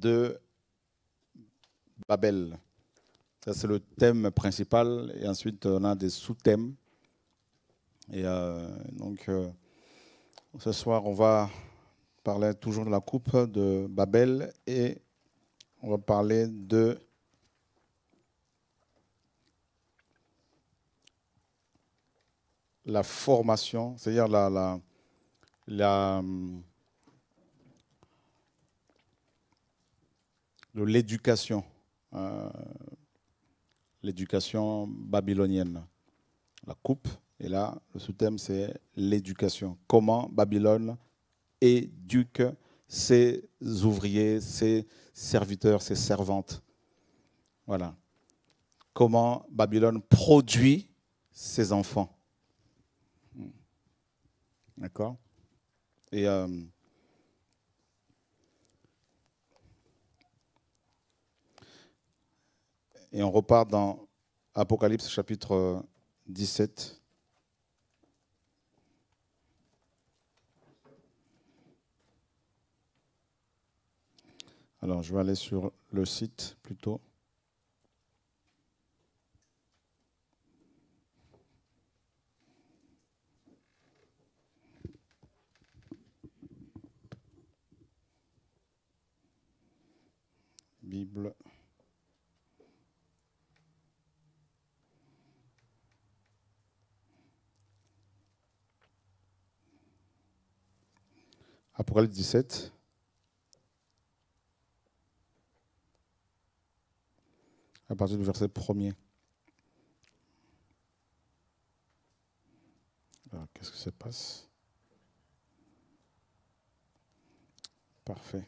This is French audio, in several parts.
de Babel. Ça, c'est le thème principal. Et ensuite, on a des sous-thèmes. Et euh, donc, euh, ce soir, on va parler toujours de la coupe de Babel et on va parler de la formation, c'est-à-dire la, la, hum, de l'éducation, euh, l'éducation babylonienne. La coupe, et là, le sous-thème, c'est l'éducation. Comment Babylone éduque ses ouvriers, ses serviteurs, ses servantes. Voilà. Comment Babylone produit ses enfants. D'accord Et. Euh, et on repart dans Apocalypse chapitre 17. Euh, Alors, je vais aller sur le site plutôt. Bible. Apocalypse 17. À partir du verset 1er. Alors, qu'est-ce que ça passe Parfait.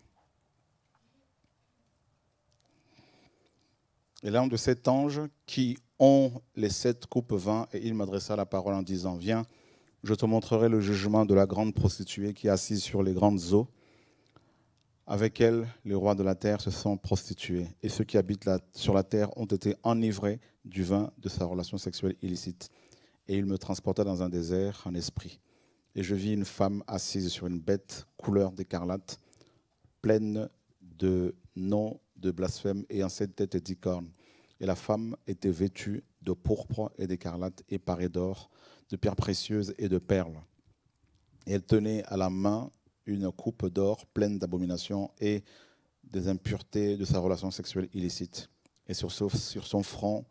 Et l'âme de cet ange qui ont les sept coupes vins, et il m'adressa la parole en disant, viens, je te montrerai le jugement de la grande prostituée qui est assise sur les grandes eaux. Avec elle, les rois de la terre se sont prostitués, et ceux qui habitent sur la terre ont été enivrés du vin de sa relation sexuelle illicite. Et il me transporta dans un désert en esprit. Et je vis une femme assise sur une bête couleur d'écarlate, pleine de noms de blasphème, et en tête et dix cornes. Et la femme était vêtue de pourpre et d'écarlate et parée d'or de pierres précieuses et de perles. Et elle tenait à la main une coupe d'or pleine d'abominations et des impuretés de sa relation sexuelle illicite. Et sur, sur son front,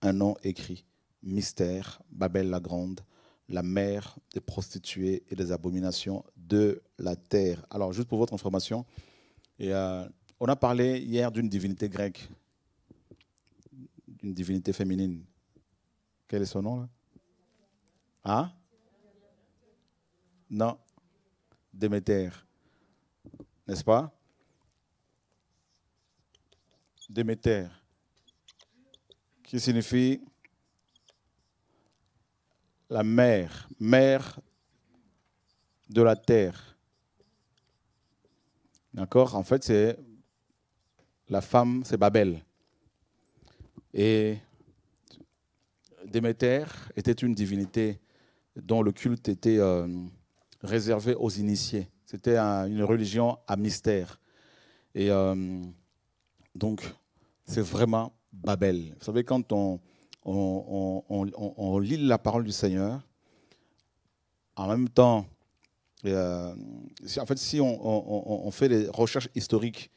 un nom écrit Mystère, Babel la Grande, la mère des prostituées et des abominations de la terre. Alors, juste pour votre information, et, euh, on a parlé hier d'une divinité grecque, d'une divinité féminine. Quel est son nom là ah Non. Déméter. N'est-ce pas Déméter. Qui signifie la mère, mère de la terre. D'accord En fait, c'est la femme, c'est Babel. Et Déméter était une divinité dont le culte était euh, réservé aux initiés. C'était une religion à mystère. Et euh, donc, c'est vraiment Babel. Vous savez, quand on, lit la parole du Seigneur, en même temps, euh, en fait, si on, fait des recherches historiques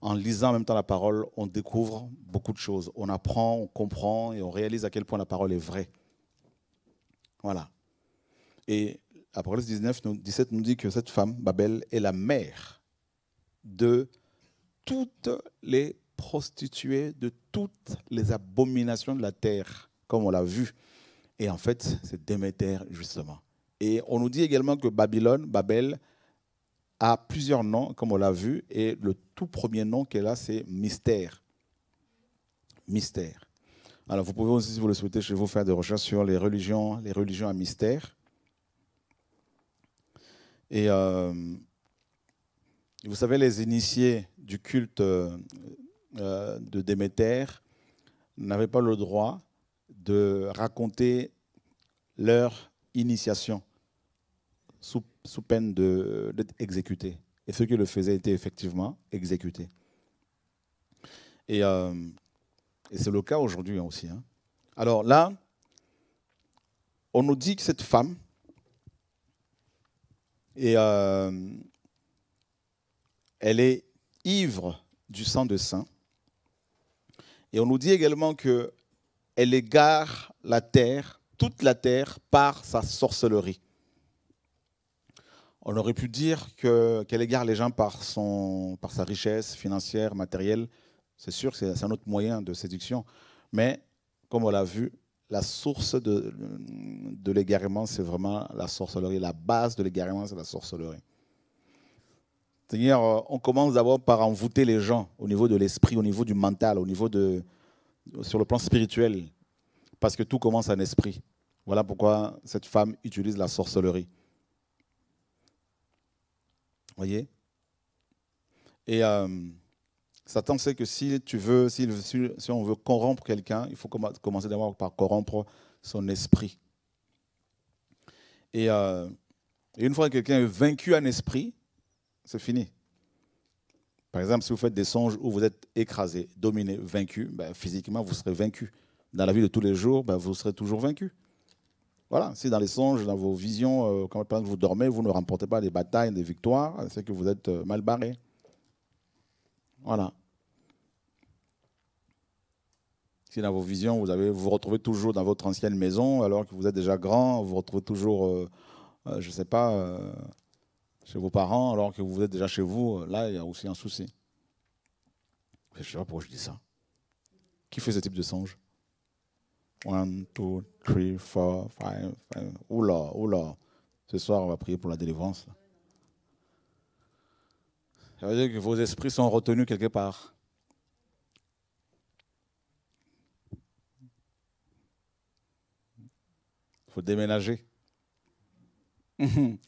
en lisant en même temps la parole, on découvre beaucoup de choses. On apprend, on comprend et on réalise à quel point la parole est vraie. Voilà. Et Apocalypse 19, 17 nous dit que cette femme, Babel, est la mère de toutes les prostituées, de toutes les abominations de la terre, comme on l'a vu. Et en fait, c'est Déméter, justement. Et on nous dit également que Babylone, Babel, a plusieurs noms, comme on l'a vu, et le tout premier nom qu'elle a, c'est Mystère. Mystère. Alors, vous pouvez aussi, si vous le souhaitez, chez vous faire des recherches sur les religions, les religions à mystère. Et euh, vous savez, les initiés du culte euh, euh, de Déméter n'avaient pas le droit de raconter leur initiation sous, peine d'être exécutés. Et ceux qui le faisaient étaient effectivement exécutés. Et et c'est le cas aujourd'hui hein, aussi. Hein. Alors là, on nous dit que cette femme, et euh, elle est ivre du sang de saint. Et on nous dit également que elle égare la terre, toute la terre, par sa sorcellerie. On aurait pu dire qu'elle égare les gens par, son, par sa richesse financière, matérielle, c'est sûr que c'est un autre moyen de séduction. Mais comme on l'a vu, la source de, l'égarement, c'est vraiment la sorcellerie. La base de l'égarement, c'est la sorcellerie. Seigneur, on commence d'abord par envoûter les gens au niveau de l'esprit, au niveau du mental, au niveau de. sur le plan spirituel. Parce que tout commence en esprit. Voilà pourquoi cette femme utilise la sorcellerie. Vous voyez Et. Euh, Satan sait que si tu veux, si, si on veut corrompre quelqu'un, il faut commencer d'abord par corrompre son esprit. Et, euh, une fois que quelqu'un est vaincu un esprit, c'est fini. Par exemple, si vous faites des songes où vous êtes écrasé, dominé, vaincu, ben, physiquement, vous serez vaincu. Dans la vie de tous les jours, ben, vous serez toujours vaincu. Voilà, si dans les songes, dans vos visions, quand euh, vous dormez, vous ne remportez pas des batailles, des victoires, c'est que vous êtes euh, mal barré. Voilà. Si dans vos visions, vous avez, vous, retrouvez toujours dans votre ancienne maison, alors que vous êtes déjà grand, vous vous retrouvez toujours, euh, euh, je ne sais pas, euh, chez vos parents, alors que vous êtes déjà chez vous, là, il y a aussi un souci. Je ne sais pas pourquoi je dis ça. Qui fait ce type de songe 1, 2, 3, 4, 5, Oula, oula. Ce soir, on va prier pour la délivrance. Ça veut dire que vos esprits sont retenus quelque part. Il faut déménager.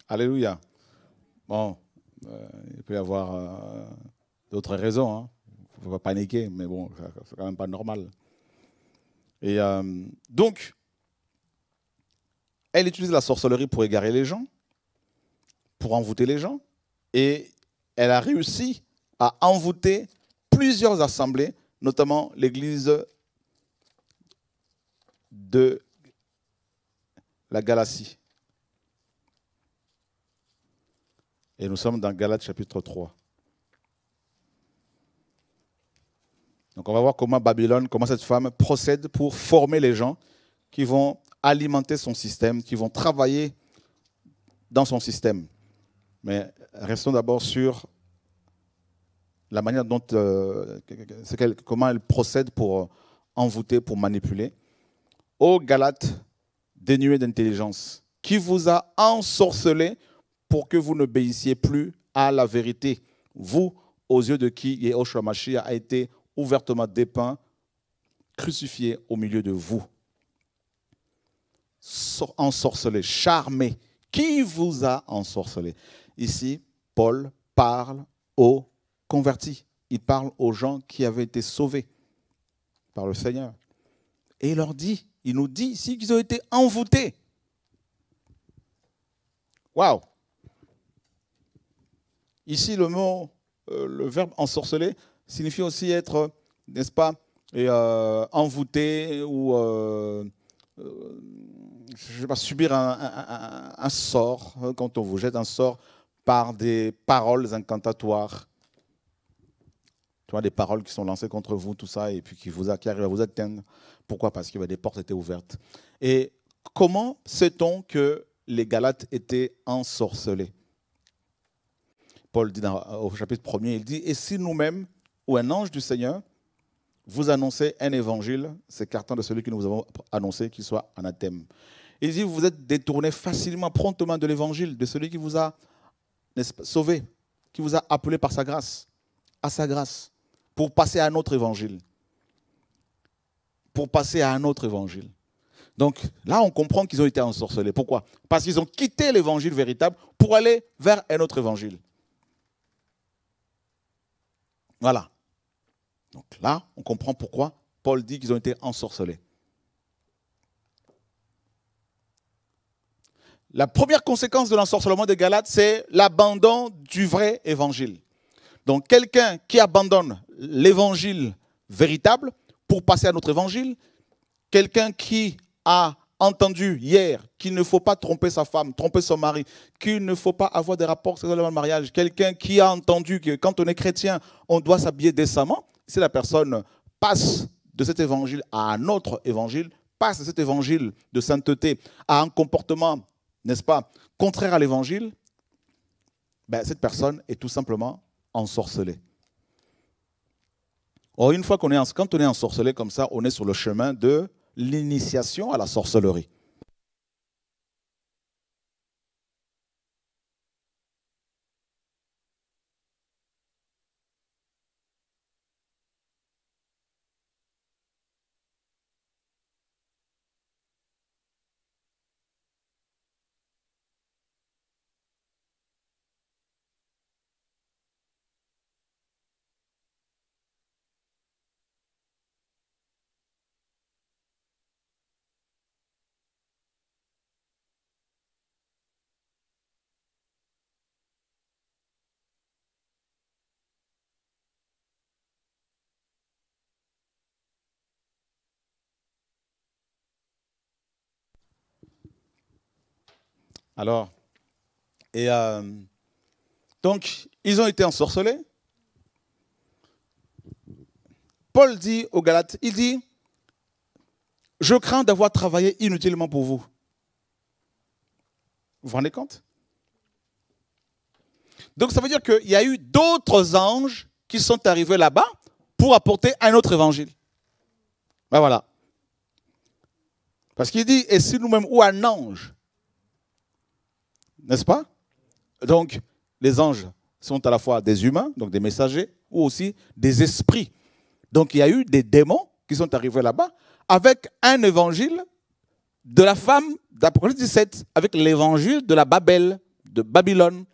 Alléluia. Bon, euh, il peut y avoir euh, d'autres raisons. Il hein. ne faut pas paniquer, mais bon, c'est quand même pas normal. Et euh, donc, elle utilise la sorcellerie pour égarer les gens, pour envoûter les gens, et elle a réussi à envoûter plusieurs assemblées, notamment l'église de la Galatie. Et nous sommes dans Galates chapitre 3. Donc on va voir comment Babylone, comment cette femme procède pour former les gens qui vont alimenter son système, qui vont travailler dans son système. Mais restons d'abord sur la manière dont, euh, comment elle procède pour euh, envoûter, pour manipuler. Ô Galates, dénué d'intelligence, qui vous a ensorcelé pour que vous n'obéissiez plus à la vérité, vous, aux yeux de qui Yehoshua Mashiach a été ouvertement dépeint, crucifié au milieu de vous, ensorcelé, charmé. Qui vous a ensorcelé ici, Paul parle aux convertis. Il parle aux gens qui avaient été sauvés par le Seigneur. Et il leur dit, il nous dit ici qu'ils ont été envoûtés. Waouh Ici, le mot, euh, le verbe ensorceler signifie aussi être, n'est-ce pas, et, euh, envoûté ou euh, je sais pas, subir un sort. Quand on vous jette un sort, par des paroles incantatoires. Tu vois, des paroles qui sont lancées contre vous, tout ça, et puis qui, vous, arrivent à vous atteindre. Pourquoi Parce que avait des portes étaient ouvertes. Et comment sait-on que les Galates étaient ensorcelés Paul dit au chapitre 1 il dit, et si nous-mêmes, ou un ange du Seigneur, vous annoncez un évangile c'est s'écartant de celui que nous avons annoncé, qu'il soit anathème. Il dit, vous êtes détourné facilement, promptement de l'évangile, de celui qui vous a sauvé, qui vous a appelé par sa grâce, à sa grâce, pour passer à un autre évangile. Pour passer à un autre évangile. Donc là, on comprend qu'ils ont été ensorcelés. Pourquoi Parce qu'ils ont quitté l'évangile véritable pour aller vers un autre évangile. Voilà. Donc là, on comprend pourquoi Paul dit qu'ils ont été ensorcelés. La première conséquence de l'ensorcellement de Galates, c'est l'abandon du vrai évangile. Donc quelqu'un qui abandonne l'évangile véritable pour passer à notre évangile, quelqu'un qui a entendu hier qu'il ne faut pas tromper sa femme, tromper son mari, qu'il ne faut pas avoir des rapports sexuels le mariage, quelqu'un qui a entendu que quand on est chrétien, on doit s'habiller décemment, si la personne passe de cet évangile à un autre évangile, passe de cet évangile de sainteté à un comportement n'est-ce pas, contraire à l'évangile, ben, cette personne est tout simplement ensorcelée. Or, une fois qu'on est, quand on est ensorcelé comme ça, on est sur le chemin de l'initiation à la sorcellerie. Alors, et euh, donc, ils ont été ensorcelés. Paul dit aux Galates, il dit, je crains d'avoir travaillé inutilement pour vous. Vous vous rendez compte Donc ça veut dire qu'il y a eu d'autres anges qui sont arrivés là-bas pour apporter un autre évangile. Ben voilà. Parce qu'il dit, et si nous-mêmes, ou un ange, n'est-ce pas Donc, les anges sont à la fois des humains, donc des messagers, ou aussi des esprits. Donc, il y a eu des démons qui sont arrivés là-bas avec un évangile de la femme d'Apocalypse 17, avec l'évangile de la Babel, de Babylone.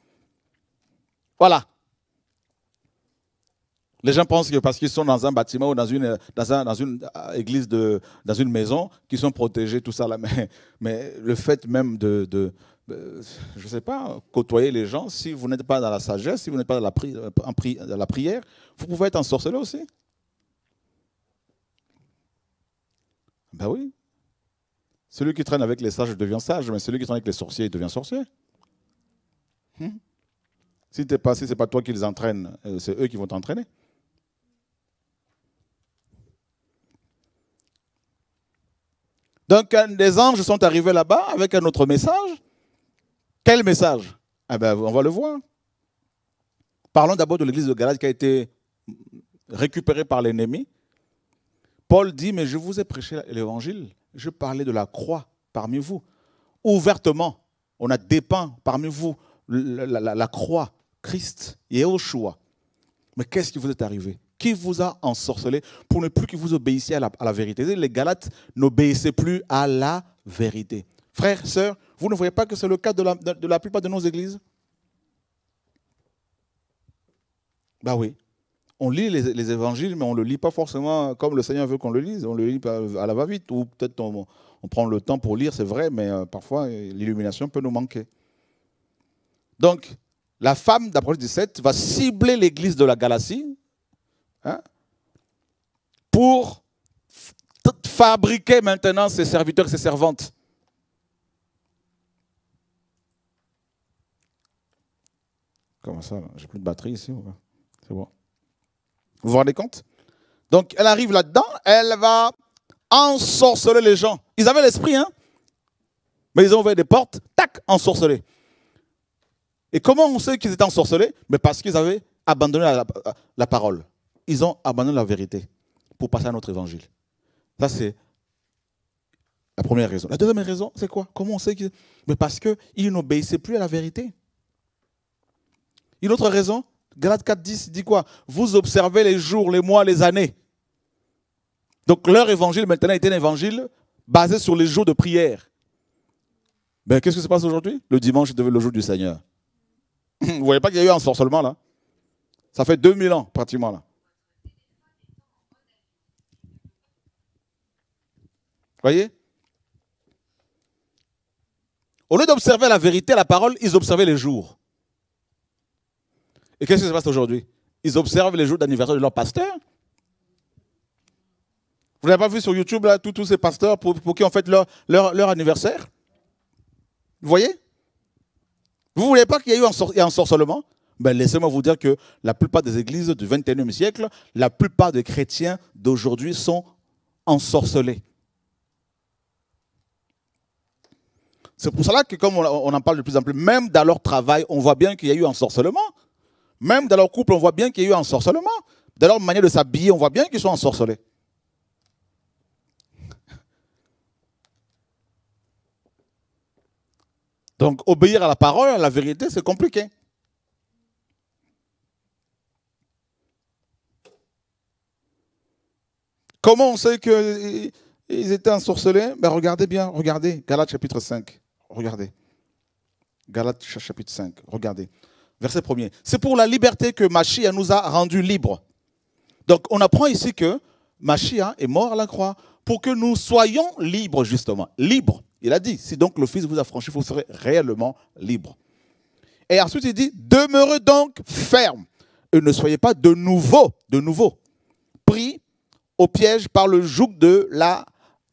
Voilà. Les gens pensent que parce qu'ils sont dans un bâtiment ou dans une, dans, une euh, église, de, dans une maison, qu'ils sont protégés, tout ça. Là. Mais, le fait même de, ben, je ne sais pas, côtoyer les gens, si vous n'êtes pas dans la sagesse, si vous n'êtes pas dans la, prière, vous pouvez être un sorcier aussi. Ben oui. Celui qui traîne avec les sages devient sage, mais celui qui traîne avec les sorciers devient sorcier. Hmm? si tu pas, si c'est pas toi qui les euh, c'est eux qui vont t'entraîner. Donc, des anges sont arrivés là-bas avec un autre message. Quel message eh ben, On va le voir. Parlons d'abord de l'église de Galate qui a été récupérée par l'ennemi. Paul dit, mais je vous ai prêché l'évangile, je parlais de la croix parmi vous. Ouvertement, on a dépeint parmi vous la, croix, Christ, Yeshua. Mais qu'est-ce qui vous est arrivé Qui vous a ensorcelé pour ne plus que vous obéissiez à la vérité Les Galates n'obéissaient plus à la vérité. Frères, sœurs, vous ne voyez pas que c'est le cas de la, plupart de nos églises Ben oui. On lit les, évangiles, mais on ne le lit pas forcément comme le Seigneur veut qu'on le lise. On le lit à la va-vite, ou peut-être on, prend le temps pour lire, c'est vrai, mais euh, parfois l'illumination peut nous manquer. Donc, la femme, d'après 17, va cibler l'église de la Galatie hein, pour fabriquer maintenant ses serviteurs et ses servantes. Comment ça J'ai plus de batterie ici. C'est bon. Vous vous rendez compte Donc, elle arrive là-dedans, elle va ensorceler les gens. Ils avaient l'esprit, hein Mais ils ont ouvert des portes, tac, ensorcelés. Et comment on sait qu'ils étaient ensorcelés Mais parce qu'ils avaient abandonné la, la, parole. Ils ont abandonné la vérité pour passer à notre évangile. Ça, c'est la première raison. La deuxième raison, c'est quoi Comment on sait qu'ils... Mais parce qu'ils n'obéissaient plus à la vérité. Une autre raison, Galate 4, 10 dit quoi Vous observez les jours, les mois, les années. Donc leur évangile maintenant était un évangile basé sur les jours de prière. Mais ben, qu'est-ce qui se passe aujourd'hui Le dimanche est le jour du Seigneur. Vous voyez pas qu'il y a eu un sorcellement là Ça fait 2000 ans pratiquement là. Voyez Au lieu d'observer la vérité, la parole, ils observaient les jours. Et qu'est-ce qui se passe aujourd'hui Ils observent les jours d'anniversaire de leur pasteur. Vous n'avez pas vu sur YouTube là, tous ces pasteurs pour, pour, qui on fait leur, anniversaire Vous voyez Vous ne voulez pas qu'il y ait eu un sorcellement ben, Laissez-moi vous dire que la plupart des églises du XXIe siècle, la plupart des chrétiens d'aujourd'hui sont ensorcelés. C'est pour cela que, comme on en parle de plus en plus, même dans leur travail, on voit bien qu'il y a eu ensorcellement. Même dans leur couple, on voit bien qu'il y a eu un Dans leur manière de s'habiller, on voit bien qu'ils sont ensorcelés. Donc obéir à la parole, à la vérité, c'est compliqué. Comment on sait qu'ils étaient ensorcelés ben Regardez bien, regardez. Galates chapitre 5. Regardez. Galates chapitre 5. Regardez. Verset 1 C'est pour la liberté que Machia nous a rendus libres. Donc on apprend ici que Machia est mort à la croix pour que nous soyons libres, justement. Libres. Il a dit, si donc le Fils vous a franchi, vous serez réellement libres. Et ensuite, il dit, demeurez donc ferme et ne soyez pas de nouveau, de nouveau, pris au piège par le joug de la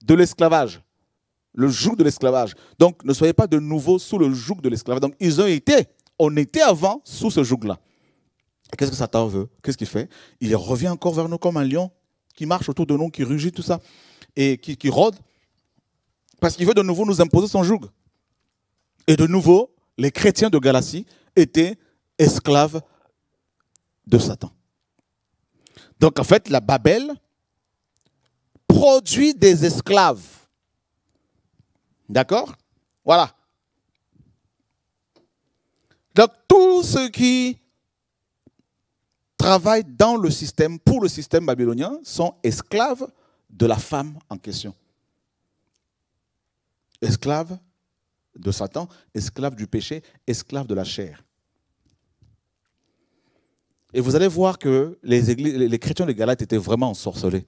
de l'esclavage. Le joug de l'esclavage. Donc, ne soyez pas de nouveau sous le joug de l'esclavage. Donc, ils ont été on était avant sous ce joug-là. Qu'est-ce que Satan veut Qu'est-ce qu'il fait Il revient encore vers nous comme un lion qui marche autour de nous, qui rugit, tout ça, et qui, qui rôde, parce qu'il veut de nouveau nous imposer son joug. Et de nouveau, les chrétiens de Galatie étaient esclaves de Satan. Donc en fait, la Babel produit des esclaves. D'accord Voilà. Donc tous ceux qui travaillent dans le système, pour le système babylonien, sont esclaves de la femme en question. Esclaves de Satan, esclaves du péché, esclaves de la chair. Et vous allez voir que les, chrétiens de Galate étaient vraiment ensorcelés.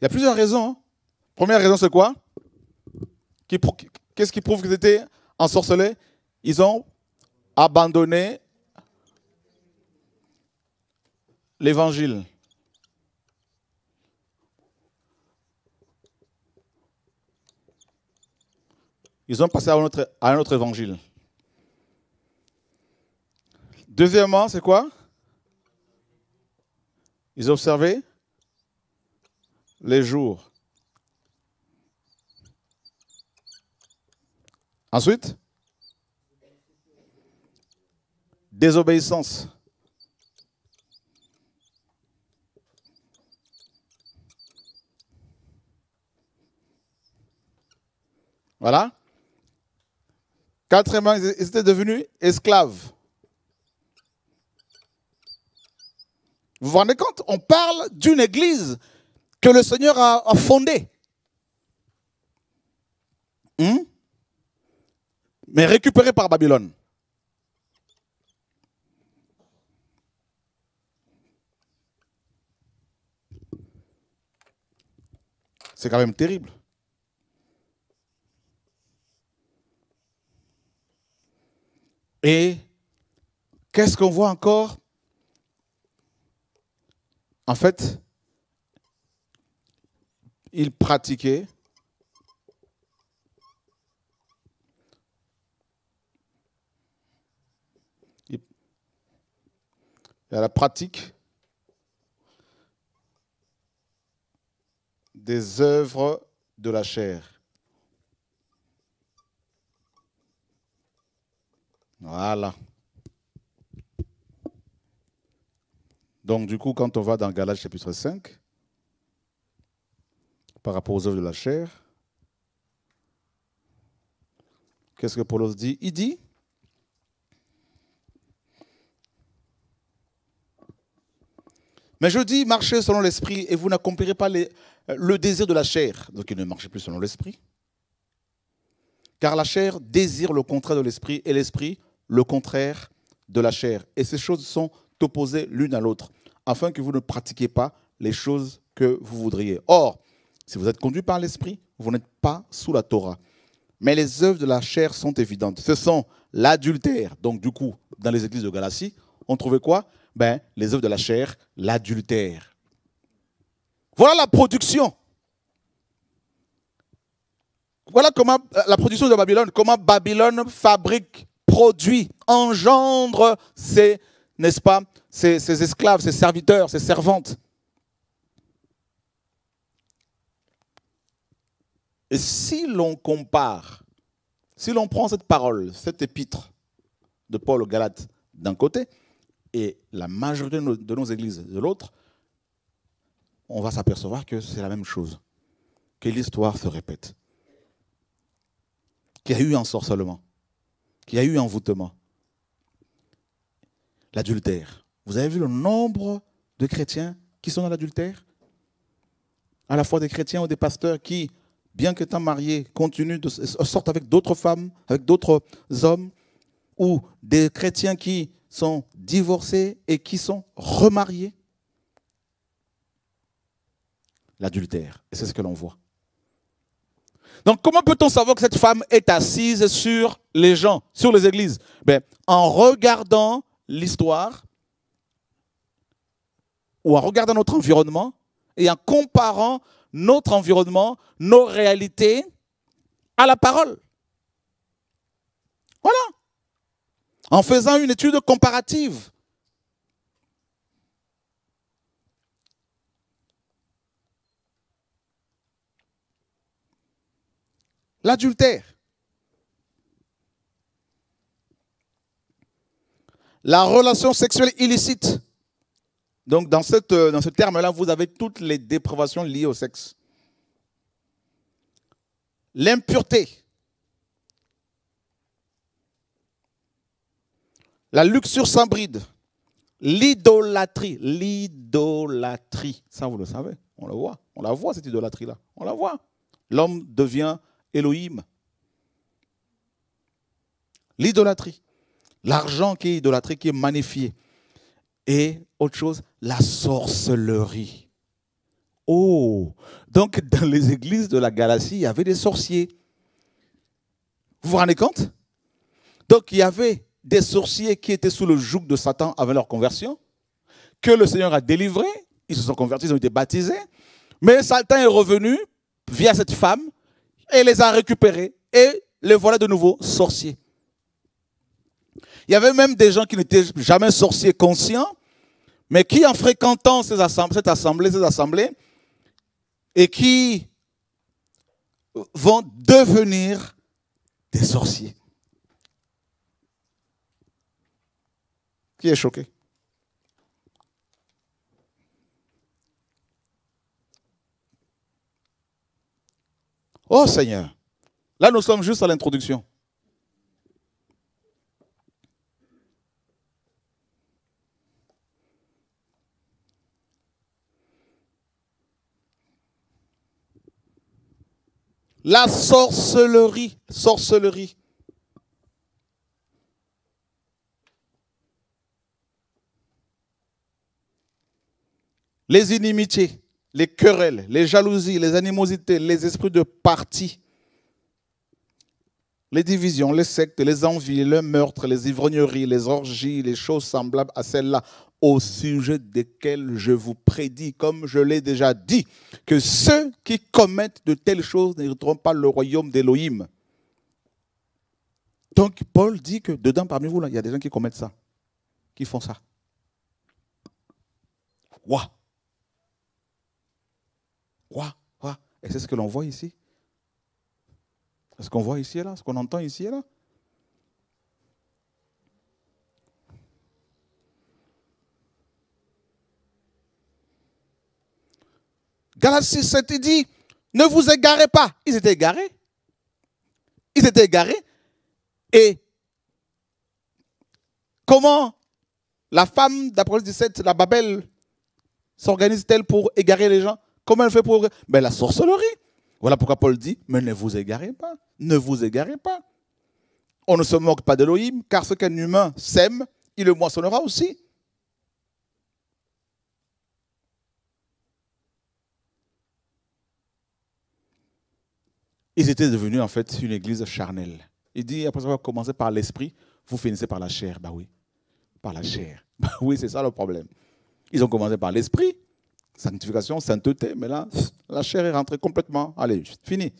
Il y a plusieurs raisons. Première raison, c'est quoi qui, Qu'est-ce qui prouve qu'ils étaient ensorcelés Ils ont abandonné l'évangile. Ils ont passé à un autre, évangile. Deuxièmement, c'est quoi Ils ont observé les jours. Ensuite, désobéissance. Voilà. Quatrièmement, ils étaient devenus esclaves. Vous vous rendez compte On parle d'une église que le Seigneur a, fondée. Hmm? mais récupéré par Babylone. C'est quand même terrible. Et qu'est-ce qu'on voit encore En fait, il pratiquait à la pratique des œuvres de la chair. Voilà. Donc du coup, quand on va dans Galates chapitre 5, par rapport aux œuvres de la chair, qu'est-ce que Paulos dit Il dit, Mais je dis, marchez selon l'esprit et vous n'accomplirez pas euh, le désir de la chair. Donc il ne marche plus selon l'esprit. Car la chair désire le contraire de l'esprit et l'esprit le contraire de la chair. Et ces choses sont opposées l'une à l'autre, afin que vous ne pratiquiez pas les choses que vous voudriez. Or, si vous êtes conduit par l'esprit, vous n'êtes pas sous la Torah. Mais les œuvres de la chair sont évidentes. Ce sont l'adultère. Donc, du coup, dans les églises de Galatie, on trouvait quoi ben, les œuvres de la chair, l'adultère. Voilà la production. Voilà comment euh, la production de Babylone, comment Babylone fabrique, produit, engendre ses, n'est-ce pas, esclaves, ses serviteurs, ses servantes. Et si l'on compare, si l'on prend cette parole, cet épître de Paul aux Galates d'un côté, et la majorité de nos, églises de l'autre, on va s'apercevoir que c'est la même chose, que l'histoire se répète, qu'il y a eu ensorcellement, qu'il y a eu envoûtement, l'adultère. Vous avez vu le nombre de chrétiens qui sont dans l'adultère À la fois des chrétiens ou des pasteurs qui, bien qu'étant mariés, continuent de, sortent avec d'autres femmes, avec d'autres hommes, ou des chrétiens qui sont divorcés et qui sont remariés L'adultère. Et c'est ce que l'on voit. Donc comment peut-on savoir que cette femme est assise sur les gens, sur les églises ben, En regardant l'histoire ou en regardant notre environnement et en comparant notre environnement, nos réalités à la parole. Voilà en faisant une étude comparative. L'adultère. La relation sexuelle illicite. Donc dans, euh, dans ce terme-là, vous avez toutes les dépravations liées au sexe. L'impureté. la luxure sans bride, l'idolâtrie, l'idolâtrie, ça vous le savez, on le voit, on la voit cette idolâtrie-là, on la voit. L'homme devient Elohim. L'idolâtrie, l'argent qui est idolâtré, qui est magnifié. Et autre chose, la sorcellerie. Oh, donc dans les églises de la galaxie, il y avait des sorciers. Vous vous rendez compte Donc il y avait des sorciers qui étaient sous le joug de Satan avant leur conversion, que le Seigneur a délivré ils se sont convertis, ils ont été baptisés, mais Satan est revenu via cette femme et les a récupérés et les voilà de nouveau sorciers. Il y avait même des gens qui n'étaient jamais sorciers conscients, mais qui en fréquentant ces assemblées, cette assemblée, ces assemblées, et qui vont devenir des sorciers. est choqué. Oh Seigneur, là nous sommes juste à l'introduction. La sorcellerie, sorcellerie. les inimitiés, les querelles, les jalousies, les animosités, les esprits de parti, les divisions, les sectes, les envies, le meurtre, les ivrogneries, les orgies, les choses semblables à celles-là, au sujet desquelles je vous prédis, comme je l'ai déjà dit, que ceux qui commettent de telles choses n'hériteront pas le royaume d'Élohim. Donc Paul dit que dedans, parmi vous, là, il y a des gens qui commettent ça, qui font ça. Waouh Quoi, Et c'est ce que l'on voit ici. Ce qu'on voit ici et là, ce qu'on entend ici et là. Galates 6, dit, ne vous égarez pas. Ils étaient égarés. Ils étaient égarés. Et comment la femme, d'après 17, la Babel, s'organise-t-elle pour égarer les gens Comment elle fait pour... Ben, la sorcellerie. Voilà pourquoi Paul dit, mais ne vous égarez pas, ne vous égarez pas. On ne se moque pas d'Elohim, car ce qu'un humain sème, il le moissonnera aussi. Ils étaient devenus en fait une église charnelle. Il dit, après avoir commencé par l'esprit, vous finissez par la chair. Bah oui, par la chair. Bah oui, c'est ça le problème. Ils ont commencé par l'esprit, Sanctification, sainteté, mais là, la chair est rentrée complètement. Allez, fini.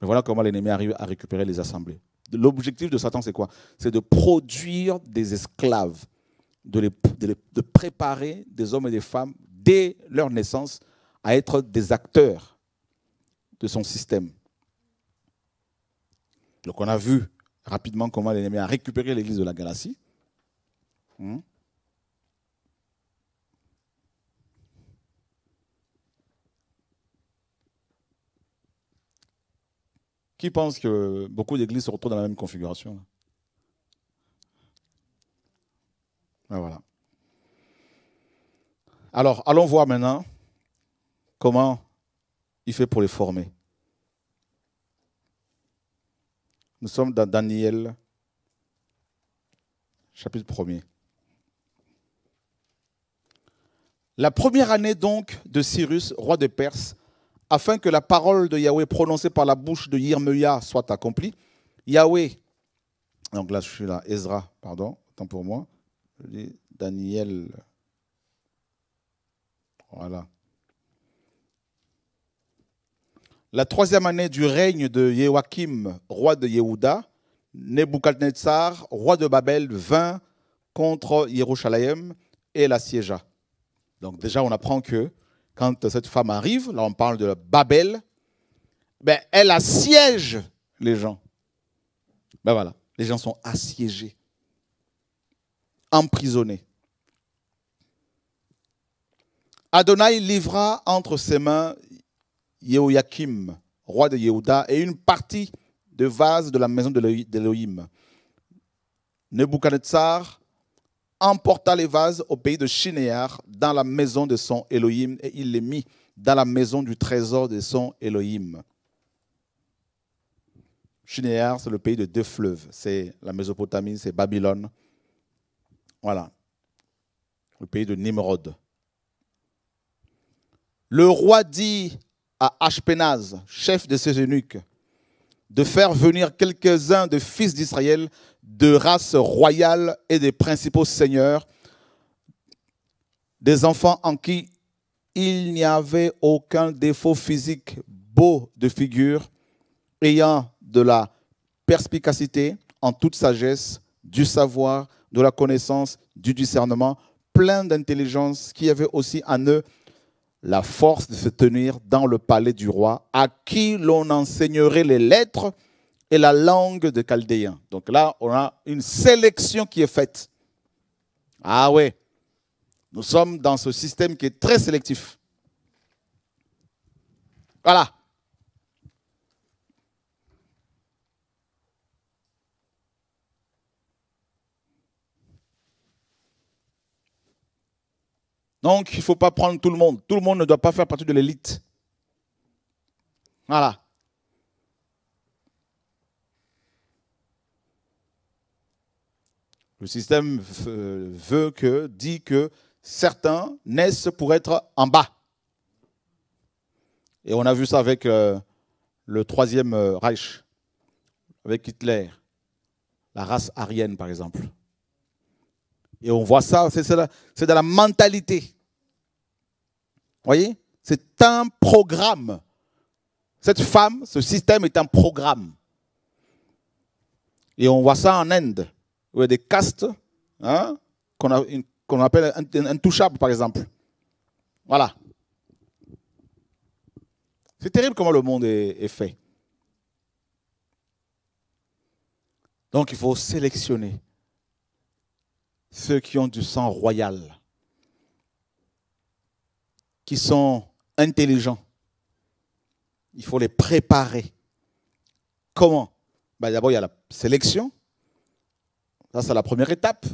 Mais voilà comment l'ennemi arrive à récupérer les assemblées. L'objectif de Satan, c'est quoi C'est de produire des esclaves, de, de, préparer des hommes et des femmes dès leur naissance à être des acteurs de son système. Donc on a vu rapidement comment l'ennemi a récupéré l'église de la Galatie. Hmm. Qui pense que beaucoup d'églises se retrouvent dans la même configuration ah, Voilà. Alors, allons voir maintenant comment il fait pour les former. Nous sommes dans Daniel, chapitre 1er. La première année donc de Cyrus, roi de Perse, afin que la parole de Yahweh prononcée par la bouche de Yirmeya soit accomplie. Yahweh, donc là je suis là, Ezra, pardon, tant pour moi, Daniel, voilà. La troisième année du règne de Yehoakim, roi de Yehuda, Nebuchadnezzar, roi de Babel, vint contre Yerushalayim et la siégea. Donc déjà on apprend que quand cette femme arrive, là on parle de Babel, ben elle assiège les gens. Ben voilà, les gens sont assiégés, emprisonnés. Adonai livra entre ses mains Yehoiakim, roi de Yehuda, et une partie de vase de la maison d'Elohim, Nebuchadnezzar emporta les vases au pays de Shinéar, dans la maison de son Elohim, et il les mit dans la maison du trésor de son Elohim. Shinéar, c'est le pays de deux fleuves. C'est la Mésopotamie, c'est Babylone. Voilà. Le pays de Nimrod. Le roi dit à Ashpenaz, chef de ses eunuques, de faire venir quelques-uns de fils d'Israël, de race royale et des principaux seigneurs, des enfants en qui il n'y avait aucun défaut physique, beau de figure, ayant de la perspicacité en toute sagesse, du savoir, de la connaissance, du discernement, plein d'intelligence, qui avait aussi en eux la force de se tenir dans le palais du roi, à qui l'on enseignerait les lettres et la langue de Chaldéens. Donc là, on a une sélection qui est faite. Ah ouais, nous sommes dans ce système qui est très sélectif. Voilà. Donc, il ne faut pas prendre tout le monde. Tout le monde ne doit pas faire partie de l'élite. Voilà. Le système veut que, dit que certains naissent pour être en bas. Et on a vu ça avec euh, le troisième euh, Reich, avec Hitler, la race aryenne par exemple. Et on voit ça, c'est dans la mentalité voyez C'est un programme. Cette femme, ce système est un programme. Et on voit ça en Inde, où il y a des castes hein, qu'on appelle intouchables, par exemple. Voilà. C'est terrible comment le monde est fait. Donc il faut sélectionner ceux qui ont du sang royal qui sont intelligents. Il faut les préparer. Comment bah, D'abord, il y a la sélection. Ça, c'est la première étape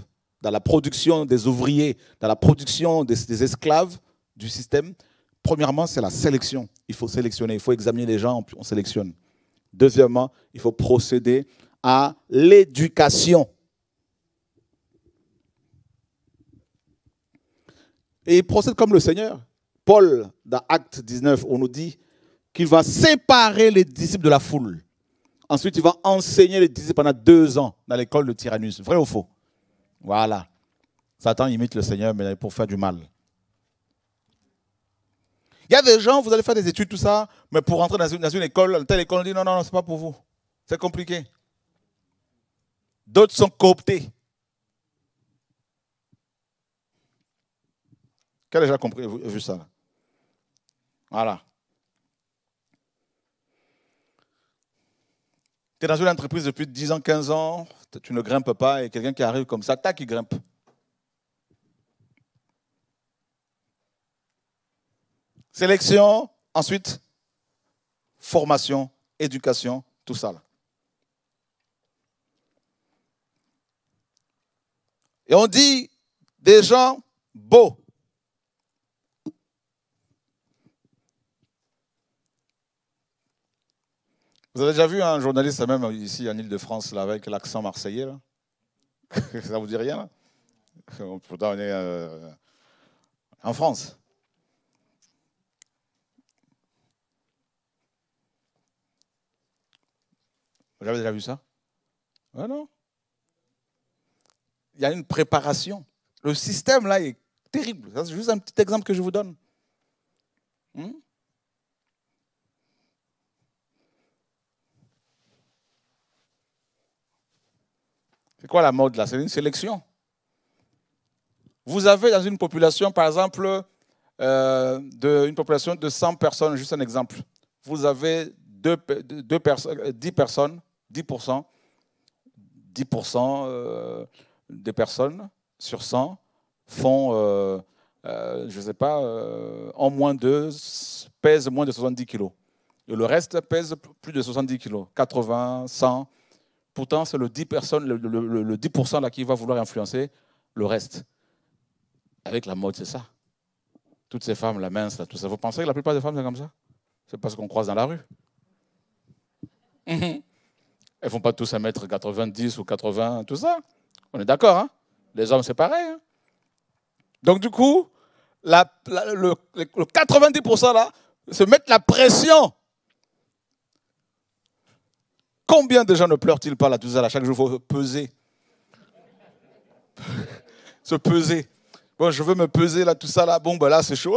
dans la production des ouvriers, dans la production des, esclaves du système. Premièrement, c'est la sélection. Il faut sélectionner, il faut examiner les gens, on sélectionne. Deuxièmement, il faut procéder à l'éducation. Et il procède comme le Seigneur. Paul, dans Acte 19, on nous dit qu'il va séparer les disciples de la foule. Ensuite, il va enseigner les disciples pendant deux ans dans l'école de Tyrannus. Vrai ou faux Voilà. Satan imite le Seigneur, mais pour faire du mal. Il y a des gens, vous allez faire des études, tout ça, mais pour rentrer dans une, école, telle école, on dit non, non, non, c'est pas pour vous. C'est compliqué. D'autres sont cooptés. Quel a déjà compris, vu ça voilà. Tu es dans une entreprise depuis 10 ans, 15 ans, tu ne grimpes pas, et quelqu'un qui arrive comme ça, tac, il grimpe. Sélection, ensuite, formation, éducation, tout ça. Là. Et on dit des gens beaux, Vous avez déjà vu un journaliste, même ici en Ile-de-France, avec l'accent marseillais là Ça vous dit rien là Pourtant, on est euh, en France. Vous avez déjà vu ça ah non. Il y a une préparation. Le système, là, est terrible. C'est juste un petit exemple que je vous donne. Hmm quoi la mode là C'est une sélection. Vous avez dans une population, par exemple, euh, de, une population de 100 personnes, juste un exemple, vous avez deux 10 personnes, 10%, 10% euh, des personnes sur 100 font, euh, je ne sais pas, en moins de, pèsent moins de 70 kilos. Et le reste pèse plus de 70 kilos, 80, 100. Pourtant, c'est le 10%, le, là qui va vouloir influencer le reste. Avec la mode, c'est ça. Toutes ces femmes, la mince, tout ça. Vous pensez que la plupart des femmes, sont comme ça C'est parce qu'on croise dans la rue. Mhm. Elles ne vont pas tous à mettre 90 ou 80, tout ça. On est d'accord, hein Les hommes, c'est pareil. Hein? Donc, du coup, la, le, 90% là, se mettre la pression Combien de gens ne pleurent-ils pas là, tout ça, Chaque jour, il peser. Se peser. Bon, je veux me peser là, tout ça là. Bon, ben là, c'est chaud.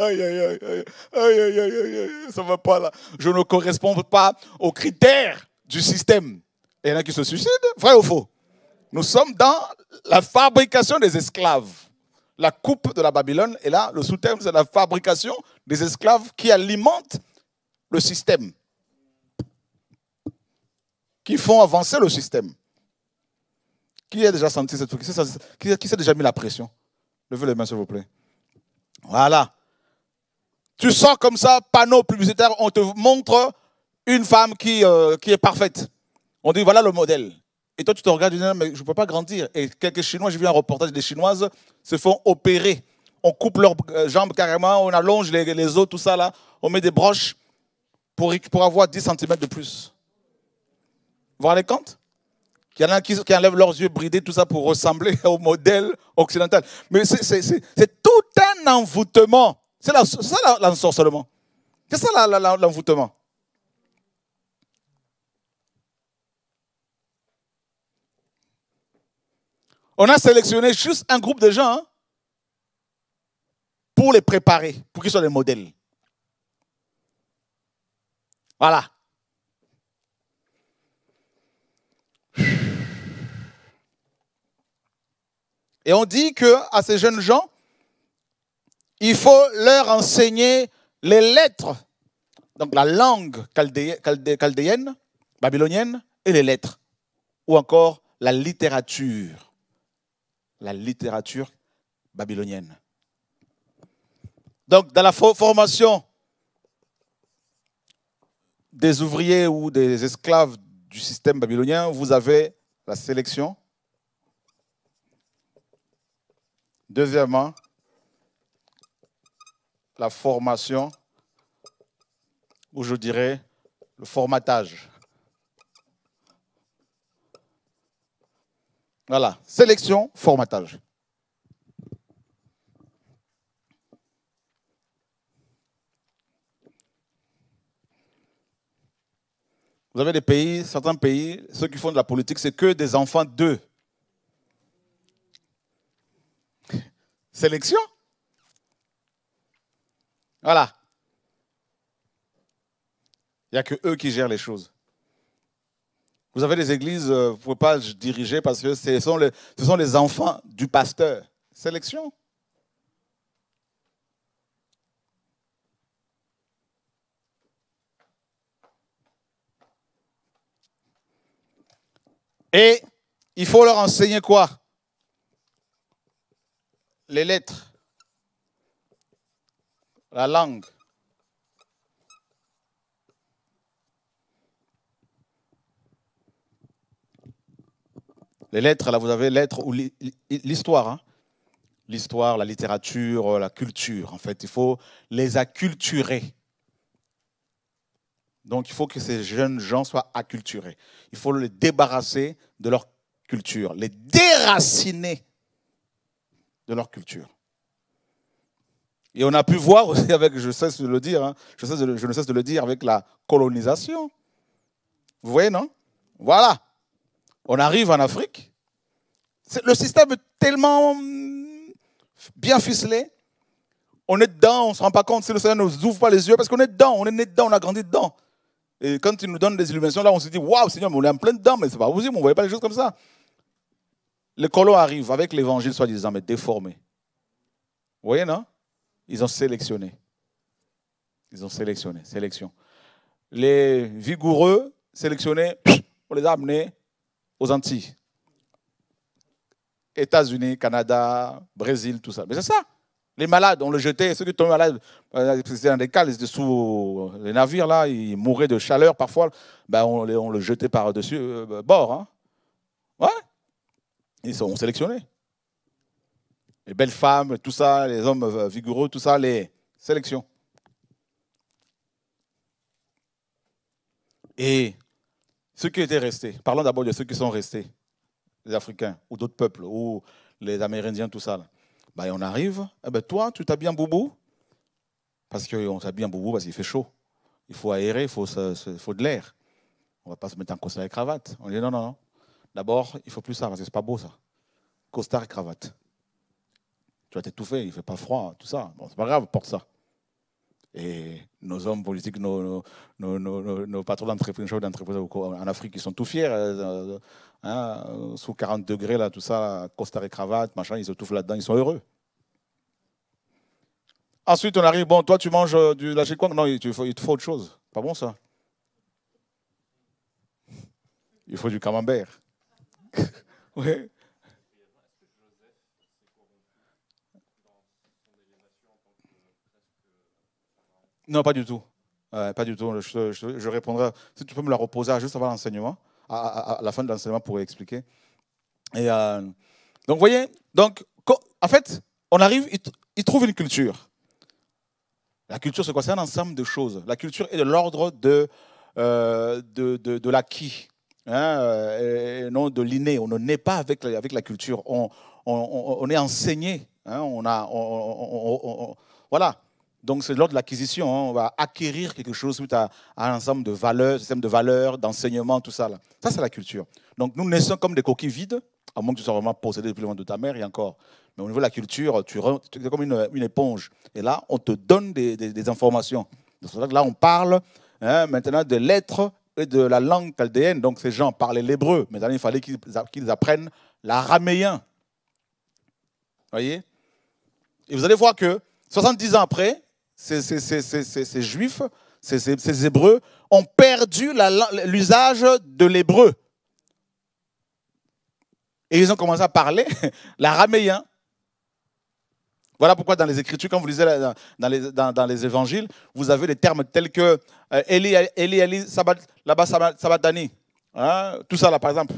Aïe, aïe, aïe, ça va pas là. Je ne correspond pas aux critères du système. il y en a qui se suicident, vrai ou faux Nous sommes dans la fabrication des esclaves. La coupe de la Babylone, est là, le sous-thème, c'est la fabrication des esclaves qui alimente le système qui font avancer le système. Qui a déjà senti cette truc Qui, s'est déjà mis la pression Levez les mains, s'il vous plaît. Voilà. Tu sors comme ça, panneau publicitaire, on te montre une femme qui, euh, qui est parfaite. On dit, voilà le modèle. Et toi, tu te regardes, tu dis, mais je ne peux pas grandir. Et quelques Chinois, j'ai vu un reportage des Chinoises, se font opérer. On coupe leurs euh, jambes carrément, on allonge les, os, tout ça là. On met des broches pour, pour avoir 10 cm de plus. Vous vous rendez compte Il y en a qui, enlèvent leurs yeux bridés, tout ça pour ressembler au modèle occidental. Mais c'est tout un envoûtement. C'est ça l'ensorcellement. C'est ça l'envoûtement. On a sélectionné juste un groupe de gens hein, pour les préparer, pour qu'ils soient des modèles. Voilà. Et on dit que à ces jeunes gens, il faut leur enseigner les lettres, donc la langue chaldéenne, babylonienne, et les lettres, ou encore la littérature, la littérature babylonienne. Donc, dans la formation des ouvriers ou des esclaves du système babylonien, vous avez la sélection, Deuxièmement, la formation, ou je dirais le formatage. Voilà, sélection, formatage. Vous avez des pays, certains pays, ceux qui font de la politique, c'est que des enfants d'eux. sélection. Voilà. Il n'y a que eux qui gèrent les choses. Vous avez des églises, euh, vous ne pouvez pas diriger parce que ce sont, les, ce sont les enfants du pasteur. Sélection. Et il faut leur enseigner quoi les lettres, la langue. Les lettres, là, vous avez lettres ou l'histoire. Hein. l'histoire, la littérature, euh, la culture. En fait, il faut les acculturer. Donc, il faut que ces jeunes gens soient acculturés. Il faut les débarrasser de leur culture, les déraciner de leur culture. Et on a pu voir aussi avec, je cesse de le dire, hein, je, je ne cesse de le dire, avec la colonisation. Vous voyez, non Voilà. On arrive en Afrique. Le système est tellement mm, bien ficelé. On est dedans, on ne se rend pas compte si le Seigneur ne nous ouvre pas les yeux parce qu'on est dedans, on est né dedans, on a grandi dedans. Et quand il nous donne des illuminations, là, on se dit, waouh, Seigneur, mais on est en plein dedans, mais c'est pas possible, on ne voyait pas les choses comme ça. Les colons arrivent avec l'évangile soi-disant, mais déformé. Vous voyez, non Ils ont sélectionné. Ils ont sélectionné, sélection. Les vigoureux, sélectionnés, on les a amenés aux Antilles. États-Unis, Canada, Brésil, tout ça. Mais c'est ça. Les malades, on le jetait. Ceux qui tombaient malades, euh, c'était dans des cales, ils étaient sous les navires, là, ils mouraient de chaleur parfois. Ben, on, on le jetait par-dessus euh, bord. Hein. Ouais. Ils sont sélectionnés. Les belles femmes, tout ça, les hommes euh, vigoureux, tout ça, les sélections. Et ceux qui étaient restés, parlons d'abord de ceux qui sont restés, les Africains ou d'autres peuples, ou les Amérindiens, tout ça. Bah, on arrive, eh ben, toi, tu t'habilles en boubou, parce qu'on s'habille en boubou parce qu'il fait chaud. Il faut aérer, il faut, de l'air. On ne va pas se mettre en costume avec cravate. On dit non, non, non. D'abord, il faut plus ça, parce que c'est pas beau ça. Costard et cravate. Tu vas t'étouffer, il fait pas froid, tout ça. Bon, c'est pas grave, porte ça. Et nos hommes politiques, nos, patrons d'entreprise, d'entreprise en Afrique, ils sont tout fiers. Euh, hein, sous 40 degrés, là, tout ça, costard et cravate, machin, ils se touffent là-dedans, ils sont heureux. Ensuite, on arrive, bon, toi, tu manges euh, du la Non, il faut, il te faut autre chose. Pas bon, ça Il faut du camembert. Non, pas du tout. pas du tout. Je, répondrai. Si tu peux me la reposer juste avant l'enseignement, à, la fin de l'enseignement pour expliquer. Et euh, donc, vous voyez, donc, en fait, on arrive, il trouve une culture. La culture, c'est quoi C'est un ensemble de choses. La culture est de l'ordre de, euh, de, de l'acquis. Hein, euh, et non de l'inné. On ne naît pas avec la, avec la culture. On, on, on est enseigné. Hein. on a, on, voilà. Donc c'est lors de l'acquisition, hein, on va acquérir quelque chose suite à, un ensemble de valeurs, système de valeurs, d'enseignement, tout ça. Là. Ça, c'est la culture. Donc nous naissons comme des coquilles vides, à moins que tu sois vraiment possédé depuis le moment de ta mère, et encore. Mais au niveau de la culture, tu, es comme une, une, éponge. Et là, on te donne des, des, informations. là, on parle maintenant de l'être de la langue chaldéenne. Donc ces gens parlaient l'hébreu, mais il fallait qu'ils apprennent l'araméen. voyez Et vous allez voir que 70 ans après, ces, ces juifs, ces, hébreux, ont perdu l'usage de l'hébreu. Et ils ont commencé à parler l'araméen. Voilà pourquoi dans les Écritures, quand vous lisez dans les, dans, les Évangiles, vous avez des termes tels que euh, Eli, Eli, Eli, Sabat, bas hein, tout ça là, par exemple.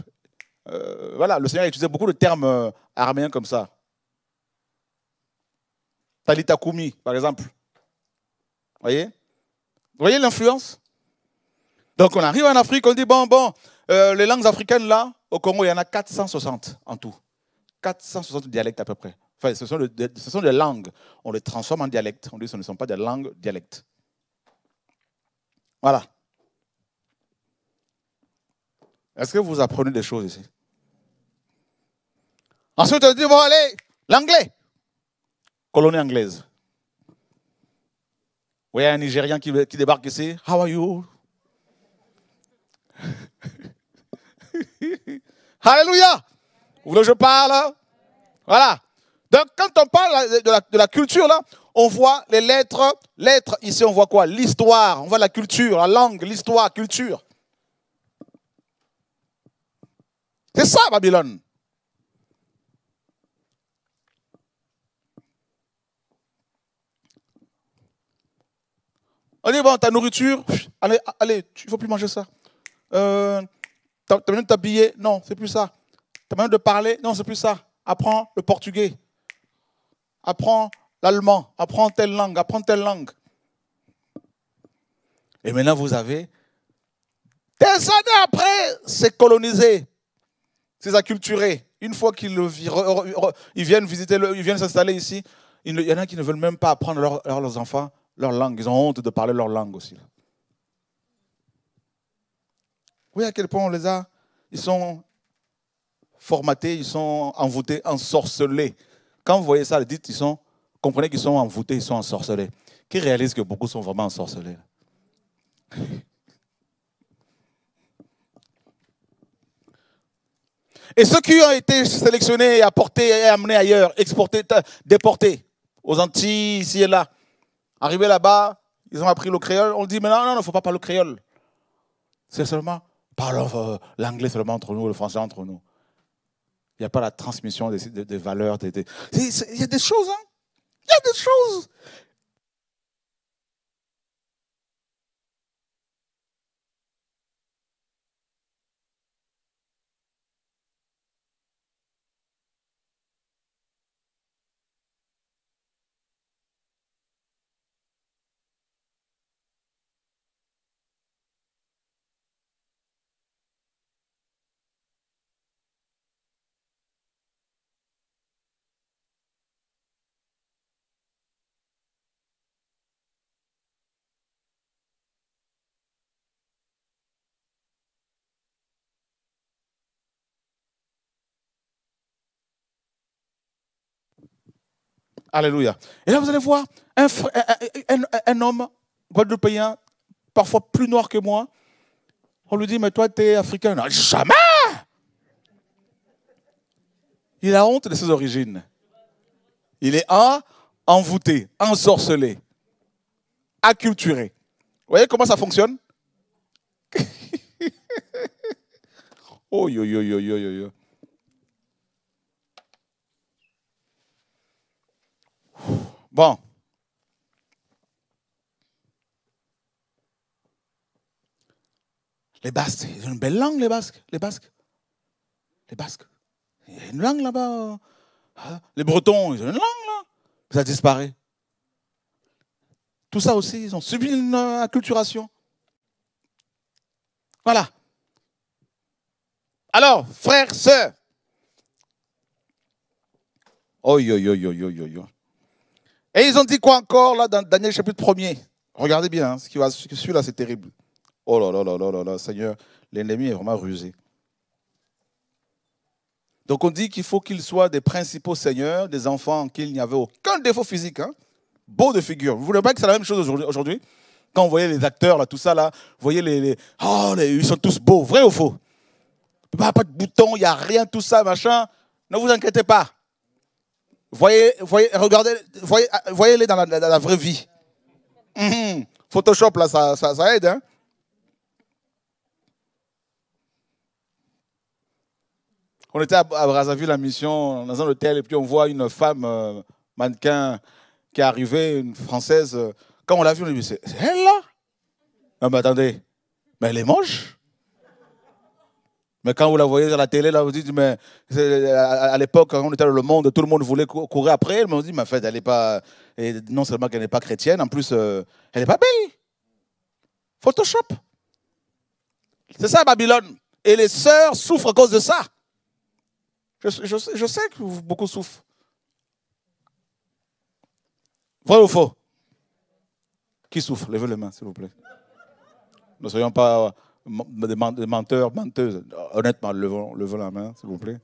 Euh, voilà, le Seigneur a utilisé beaucoup de termes euh, arméens comme ça. Talita par exemple. Vous voyez Vous voyez l'influence Donc on arrive en Afrique, on dit, bon, bon, les langues africaines là, au Congo, il y en a 460 en tout. 460 dialectes à peu près. Enfin, ce sont, ce sont des langues. On les transforme en dialectes. On dit que ce ne sont pas des langues dialectes. Voilà. Est-ce que vous apprenez des choses ici Ensuite, on dit, bon, allez, l'anglais. Colonie anglaise. Vous voyez un Nigérien qui, débarque ici. How are you? Alléluia! Vous voulez que je parle? Voilà. Donc, quand on parle de la, culture, là, on voit les lettres. Lettres, ici, on voit quoi L'histoire. On voit la culture, la langue, l'histoire, culture. C'est ça, Babylone. On dit, bon, ta nourriture, allez, allez il ne faut plus manger ça. Euh, T'as besoin de t'habiller Non, c'est plus ça. T'as besoin de parler Non, c'est plus ça. Apprends le portugais apprends l'allemand, apprends telle langue, apprends telle langue. Et maintenant, vous avez, des années après, c'est colonisé, c'est acculturé. Une fois qu'ils viennent visiter, ils viennent s'installer ici, il y en a qui ne veulent même pas apprendre à leurs enfants leur langue. Ils ont honte de parler leur langue aussi. voyez à quel point on les a. Ils sont formatés, ils sont envoûtés, ensorcelés quand vous voyez ça, vous dites sont, comprenez qu'ils sont envoûtés, ils sont ensorcelés. Qui réalise que beaucoup sont vraiment ensorcelés Et ceux qui ont été sélectionnés apportés et amenés ailleurs, exportés, déportés aux Antilles, ici et là, arrivés là-bas, ils ont appris le créole. On dit, mais non, non, il ne faut pas parler le créole. C'est seulement, parlons euh, l'anglais seulement entre nous, le français entre nous. Il n'y a pas la transmission des, valeurs. il y a des choses, hein Il y a des choses. Alléluia. Et là, vous allez voir un, un, homme guadeloupéen, parfois plus noir que moi. On lui dit, mais toi, tu es africain. Non, jamais Il a honte de ses origines. Il est envoûté, ensorcelé, acculturé. Vous voyez comment ça fonctionne Oh, yo, yo, yo, yo, yo. Bon. Les Basques, ils ont une belle langue, les Basques. Les Basques. Les Basques. Il y a une langue là-bas. Hein. Les Bretons, ils ont une langue là. Ça disparaît. Tout ça aussi, ils ont subi une euh, acculturation. Voilà. Alors, frères, sœurs. Oh, yo, yo, yo, yo, yo, et ils ont dit quoi encore là dans Daniel chapitre 1 Regardez bien, celui hein, ce qui va là, c'est terrible. Oh là là là là là là, Seigneur, l'ennemi est vraiment rusé. Donc on dit qu'il faut qu'ils soient des principaux seigneurs, des enfants qu'il n'y avait aucun défaut physique. Hein. Beau de figure. Vous ne voulez pas que c'est la même chose aujourd'hui Quand vous voyez les acteurs, là, tout ça, là, vous voyez les, Oh, ils sont tous beaux, vrai ou faux Pas de boutons, il n'y a rien, tout ça, machin. Ne vous inquiétez pas. Voyez, regardez, voyez, ah, les dans la, vraie vie. Mhm. Photoshop, là, ça, aide. Hein? On était à Brazzaville, la mission, dans un hôtel, et puis on voit une femme euh, mannequin qui est arrivée, une Française. Euh, quand on l'a vue, on lui dit, c'est elle là Non, mais attendez, mais elle est moche mais quand vous la voyez à la télé, là, vous dites, mais à, l'époque, quand on était dans le monde, tout le monde voulait courir après elle, mais on dit, mais en fait, elle n'est pas. Et non seulement qu'elle n'est pas chrétienne, en plus, euh, elle n'est pas belle. Photoshop. C'est ça, Babylone. Et les sœurs souffrent à cause de ça. Je, sais que beaucoup souffrent. Vrai ou faux Qui souffre Levez les mains, s'il vous plaît. Ne soyons pas des, menteurs, menteuses. Honnêtement, levez la main, s'il vous plaît.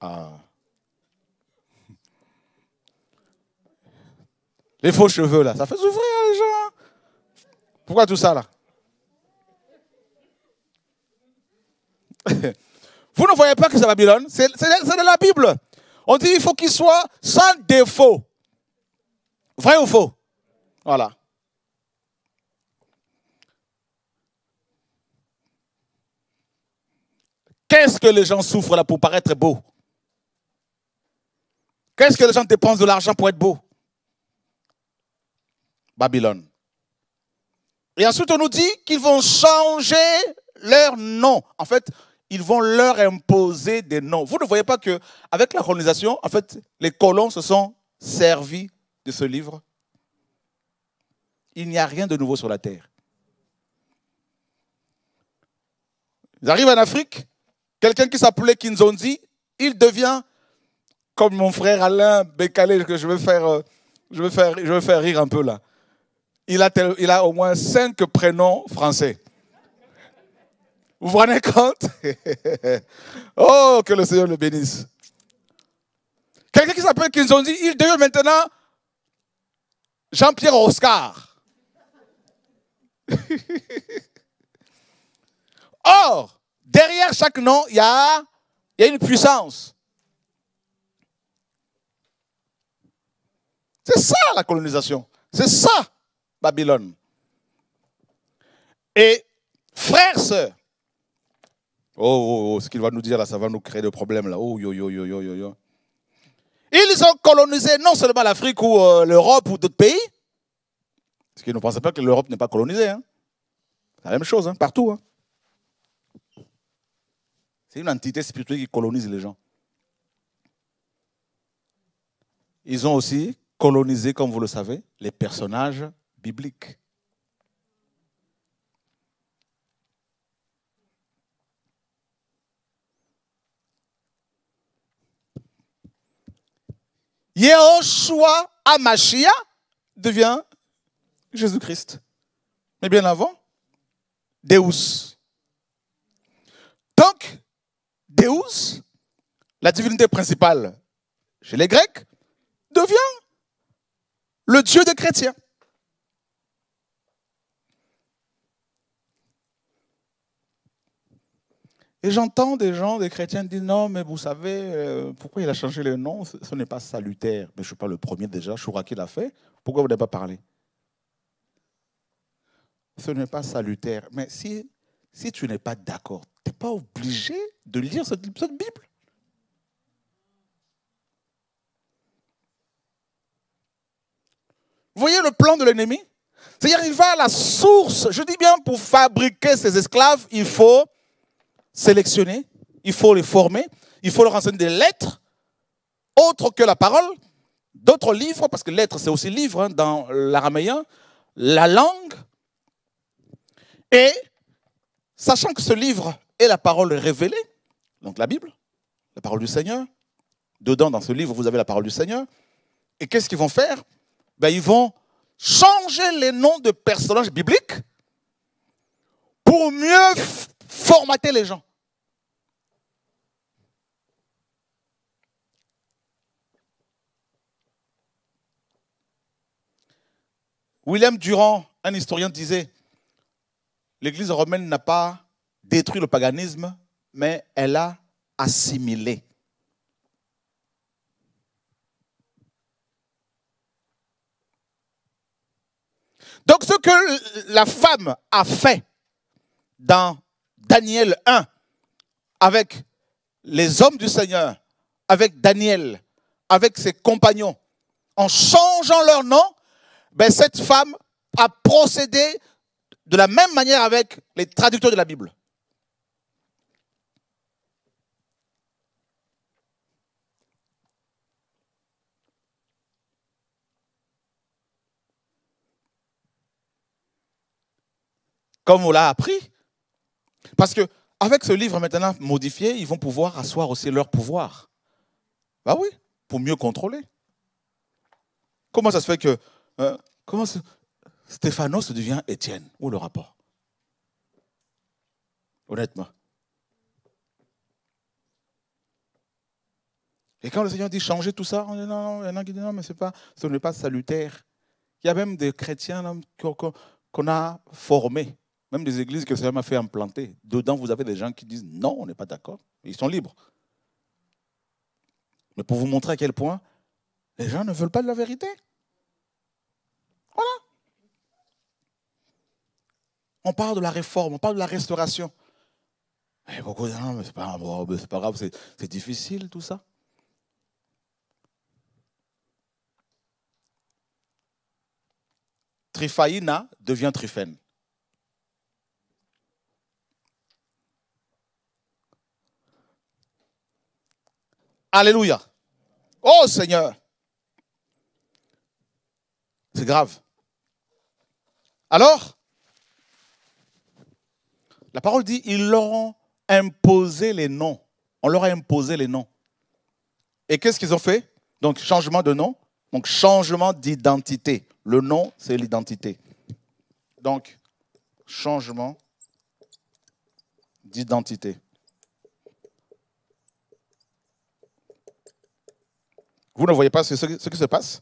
Ah. Les faux cheveux, là, ça fait souffrir hein, les gens. Hein. Pourquoi tout ça, là Vous ne voyez pas que c'est Babylone C'est de la Bible. On dit qu'il faut qu'il soit sans défaut. Vrai ou faux Voilà. Qu'est-ce que les gens souffrent là pour paraître beau Qu'est-ce que les gens dépensent de l'argent pour être beau Babylone. Et ensuite, on nous dit qu'ils vont changer leur nom. En fait, ils vont leur imposer des noms. Vous ne voyez pas que avec la colonisation, en fait, les colons se sont servis de ce livre. Il n'y a rien de nouveau sur la terre. Ils arrivent en Afrique, Quelqu'un qui s'appelait Kinzondi, il devient comme mon frère Alain Bécalé, que je vais faire, euh, je faire, je faire rire un peu là. Il a, il a au moins cinq prénoms français. Vous vous rendez compte Oh, que le Seigneur le bénisse. Quelqu'un qui s'appelle Kinzondi, il devient maintenant Jean-Pierre Oscar. Or, Derrière chaque nom, il y a, une puissance. C'est ça la colonisation. C'est ça, Babylone. Et frères, sœurs, oh, oh, oh ce qu'il va nous dire là, ça va nous créer des problèmes là. Oh, Ils ont colonisé non seulement l'Afrique ou euh, l'Europe ou d'autres pays, parce qu'ils ne pensaient pas que l'Europe n'est pas colonisée. Hein. C'est la même chose, hein, partout. Hein. C'est une entité spirituelle qui colonise les gens. Ils ont aussi colonisé, comme vous le savez, les personnages bibliques. Yehoshua Amashia devient Jésus-Christ. Mais bien avant, Deus. Donc, la divinité principale chez les Grecs, devient le Dieu des chrétiens. Et j'entends des gens, des chrétiens, dire non, mais vous savez, euh, pourquoi il a changé le nom Ce n'est pas salutaire. Mais je ne suis pas le premier déjà, Je qu'il l'a fait. Pourquoi vous n'avez pas parlé Ce n'est pas salutaire. Mais si, si tu n'es pas d'accord, pas obligé de lire cette, Bible. Vous voyez le plan de l'ennemi C'est-à-dire, il va à la source. Je dis bien, pour fabriquer ses esclaves, il faut sélectionner, il faut les former, il faut leur enseigner des lettres, autres que la parole, d'autres livres, parce que lettres, c'est aussi livre hein, dans l'araméen, la langue. Et sachant que ce livre et la parole révélée, donc la Bible, la parole du Seigneur. Dedans, dans ce livre, vous avez la parole du Seigneur. Et qu'est-ce qu'ils vont faire ben, Ils vont changer les noms de personnages bibliques pour mieux formater les gens. William Durand, un historien, disait, l'Église romaine n'a pas détruit le paganisme, mais elle a assimilé. Donc ce que la femme a fait dans Daniel 1 avec les hommes du Seigneur, avec Daniel, avec ses compagnons, en changeant leur nom, ben cette femme a procédé de la même manière avec les traducteurs de la Bible. comme on l'a appris. Parce que avec ce livre maintenant modifié, ils vont pouvoir asseoir aussi leur pouvoir. Bah oui, pour mieux contrôler. Comment ça se fait que euh, comment comment se... devient Étienne Où le rapport Honnêtement. Et quand le Seigneur dit changer tout ça, on non, il y en a qui disent non, mais pas, ce n'est pas salutaire. Il y a même des chrétiens qu'on a formés même des églises que Seigneur m'a fait implanter. Dedans, vous avez des gens qui disent non, on n'est pas d'accord. Ils sont libres. Mais pour vous montrer à quel point les gens ne veulent pas de la vérité. Voilà. On parle de la réforme, on parle de la restauration. Et beaucoup disent, non, mais c'est pas, pas grave, c'est difficile tout ça. Trifaïna devient Trifène. Alléluia. Oh Seigneur. C'est grave. Alors, la parole dit, ils leur ont imposé les noms. On leur a imposé les noms. Et qu'est-ce qu'ils ont fait Donc, changement de nom, donc changement d'identité. Le nom, c'est l'identité. Donc, changement d'identité. Vous ne voyez pas ce, qui se passe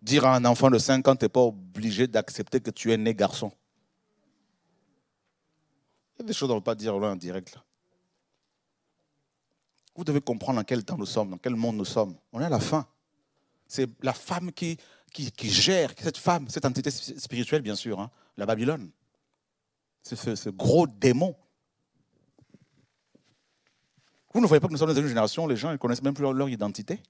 Dire à un enfant de 5 ans, tu n'es pas obligé d'accepter que tu es né garçon. Il y a des choses qu'on ne peut pas dire en direct. Vous devez comprendre dans quel temps nous sommes, dans quel monde nous sommes. On est à la fin. C'est la femme qui, qui, qui, gère, cette femme, cette entité spirituelle, bien sûr, hein. la Babylone. C'est ce, gros démon vous ne voyez pas que nous sommes dans une génération, les gens ne connaissent même plus leur, identité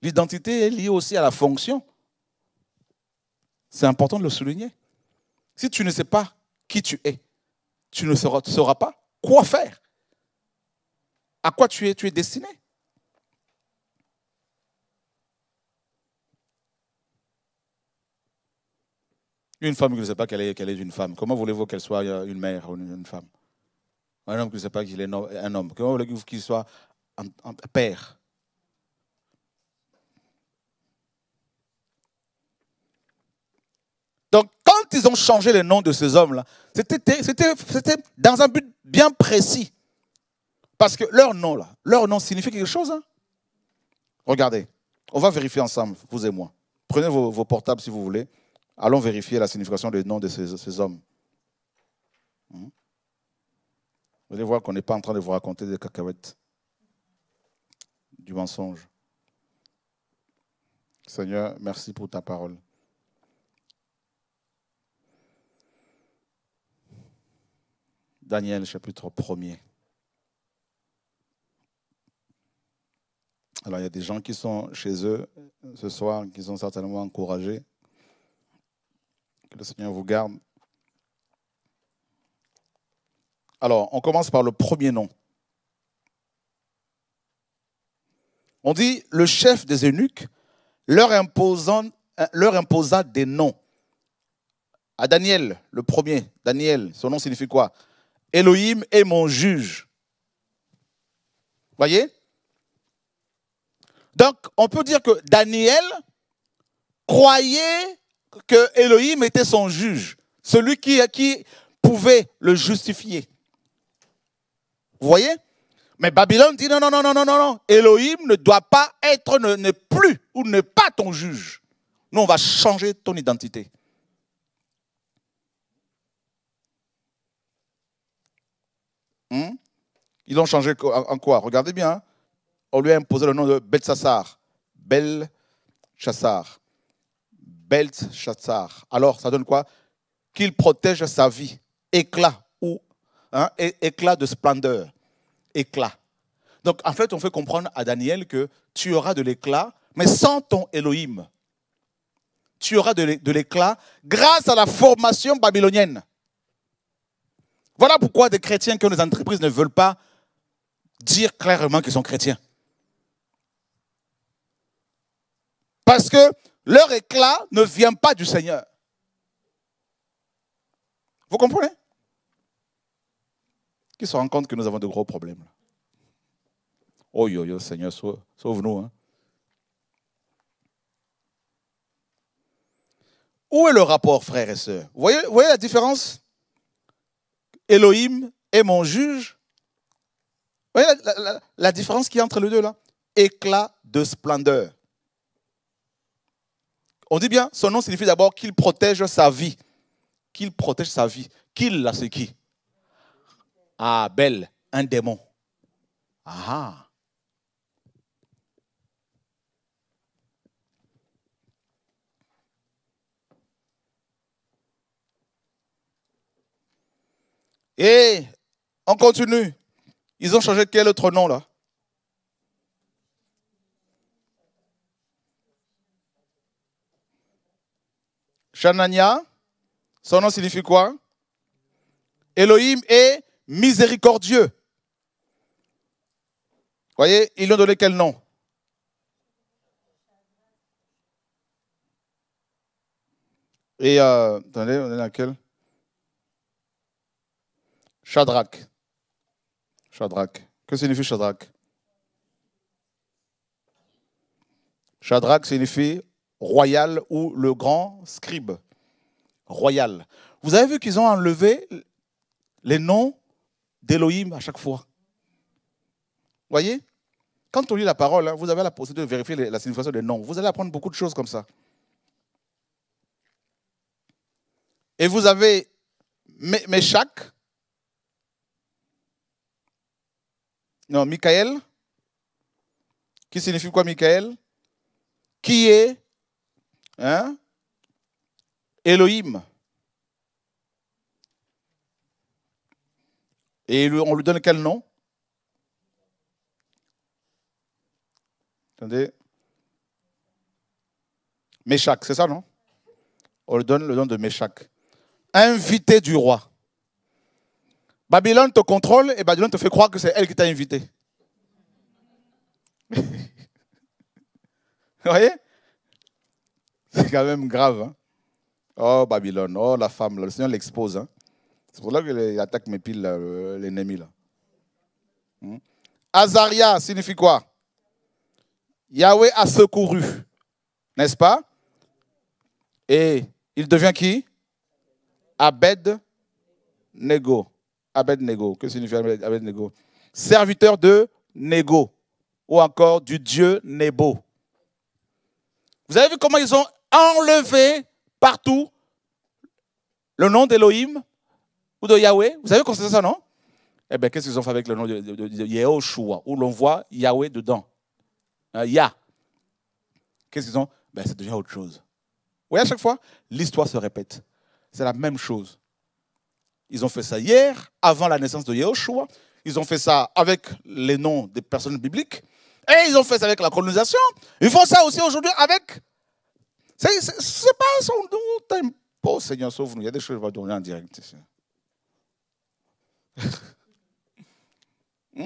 L'identité est liée aussi à la fonction. C'est important de le souligner. Si tu ne sais pas qui tu es, tu ne sauras, pas quoi faire, à quoi tu es, tu es destiné. Une femme qui ne sait pas qu'elle est, est, une femme, comment voulez-vous qu'elle soit euh, une mère ou une femme Un homme qui ne sait pas qu'il est un homme, comment voulez-vous qu'il soit un, père Donc, quand ils ont changé les noms de ces hommes-là, c'était dans un but bien précis. Parce que leur nom, là, leur nom signifie quelque chose. Hein? Regardez, on va vérifier ensemble, vous et moi. Prenez vos portables si vous voulez. Allons vérifier la signification des noms de ces, hommes. Hmm? Vous allez voir qu'on n'est pas en train de vous raconter des cacahuètes, du mensonge. Seigneur, merci pour ta parole. Daniel chapitre 1er. Alors il y a des gens qui sont chez eux ce soir, qui sont certainement encouragés. Que le Seigneur vous garde. Alors, on commence par le premier nom. On dit le chef des eunuques leur, imposa des noms. À Daniel, le premier, Daniel, son nom signifie quoi Elohim est mon juge. Voyez Donc, on peut dire que Daniel croyait que Elohim était son juge, celui qui, qui pouvait le justifier. Vous voyez Mais Babylone dit non, non, non, non, non, non, non. Elohim ne doit pas être, n'est plus ou n'est pas ton juge. Nous, on va changer ton identité. Hmm? Ils ont changé en quoi Regardez bien. Hein. On lui a imposé le nom de Belsassar. Chassar. Belt Shatzar. Alors, ça donne quoi Qu'il protège sa vie. Éclat ou hein, éclat de splendeur. Éclat. Donc, en fait, on fait comprendre à Daniel que tu auras de l'éclat, mais sans ton Elohim. Tu auras de l'éclat grâce à la formation babylonienne. Voilà pourquoi des chrétiens qui ont des entreprises ne veulent pas dire clairement qu'ils sont chrétiens. Parce que leur éclat ne vient pas du Seigneur. Vous comprenez Qui se rend compte que nous avons de gros problèmes Oh yo yo, Seigneur, sauve-nous. Hein. Où est le rapport, frères et sœurs vous voyez, la différence Elohim est mon juge. Vous voyez la, différence qu'il y a entre les deux là Éclat de splendeur. On dit bien, son nom signifie d'abord qu'il protège sa vie. Qu'il protège sa vie. Qu'il, la c'est qui Ah, un démon. Ah. Et on continue. Ils ont changé quel autre nom là Shanania, son nom signifie quoi Elohim est miséricordieux. Voyez, ils lui ont donné quel nom Et euh, attendez, on est laquelle Shadrach. Shadrach. Que signifie Shadrach Shadrach signifie royal ou le grand scribe royal. Vous avez vu qu'ils ont enlevé les noms d'Élohim à chaque fois. Voyez Quand on lit la parole, hein, vous avez la possibilité de vérifier la signification des noms. Vous allez apprendre beaucoup de choses comme ça. Et vous avez Meshach, non, Michael, qui signifie quoi Michael Qui est Hein Elohim. Et on lui donne quel nom Attendez. Meshach, c'est ça, non On lui donne le nom de Meshach. Invité du roi. Babylone te contrôle et Babylone te fait croire que c'est elle qui t'a invité. Vous voyez c'est quand même grave. Hein. Oh, Babylone, oh, la femme, le Seigneur l'expose. Hein. C'est pour ça qu'il attaque mes piles, euh, l'ennemi. là. Hmm. Azaria signifie quoi Yahweh a secouru, n'est-ce pas Et il devient qui Abed Nego. Abed Nego. Que signifie Abed Nego Serviteur de Nego ou encore du dieu Nebo. Vous avez vu comment ils ont enlever partout le nom d'Elohim ou de Yahweh. Vous savez qu'on sait ça, non Eh bien, qu'est-ce qu'ils ont fait avec le nom de, Yahoshua où l'on voit Yahweh dedans Yah. Qu'est-ce qu'ils ont ben, C'est déjà autre chose. Vous voyez, à chaque fois, l'histoire se répète. C'est la même chose. Ils ont fait ça hier, avant la naissance de Yahoshua. Ils ont fait ça avec les noms des personnes bibliques. Et ils ont fait ça avec la colonisation. Ils font ça aussi aujourd'hui avec c'est pas son temps. Oh Seigneur, sauve-nous. Il y a des choses je vais donner en direct hmm?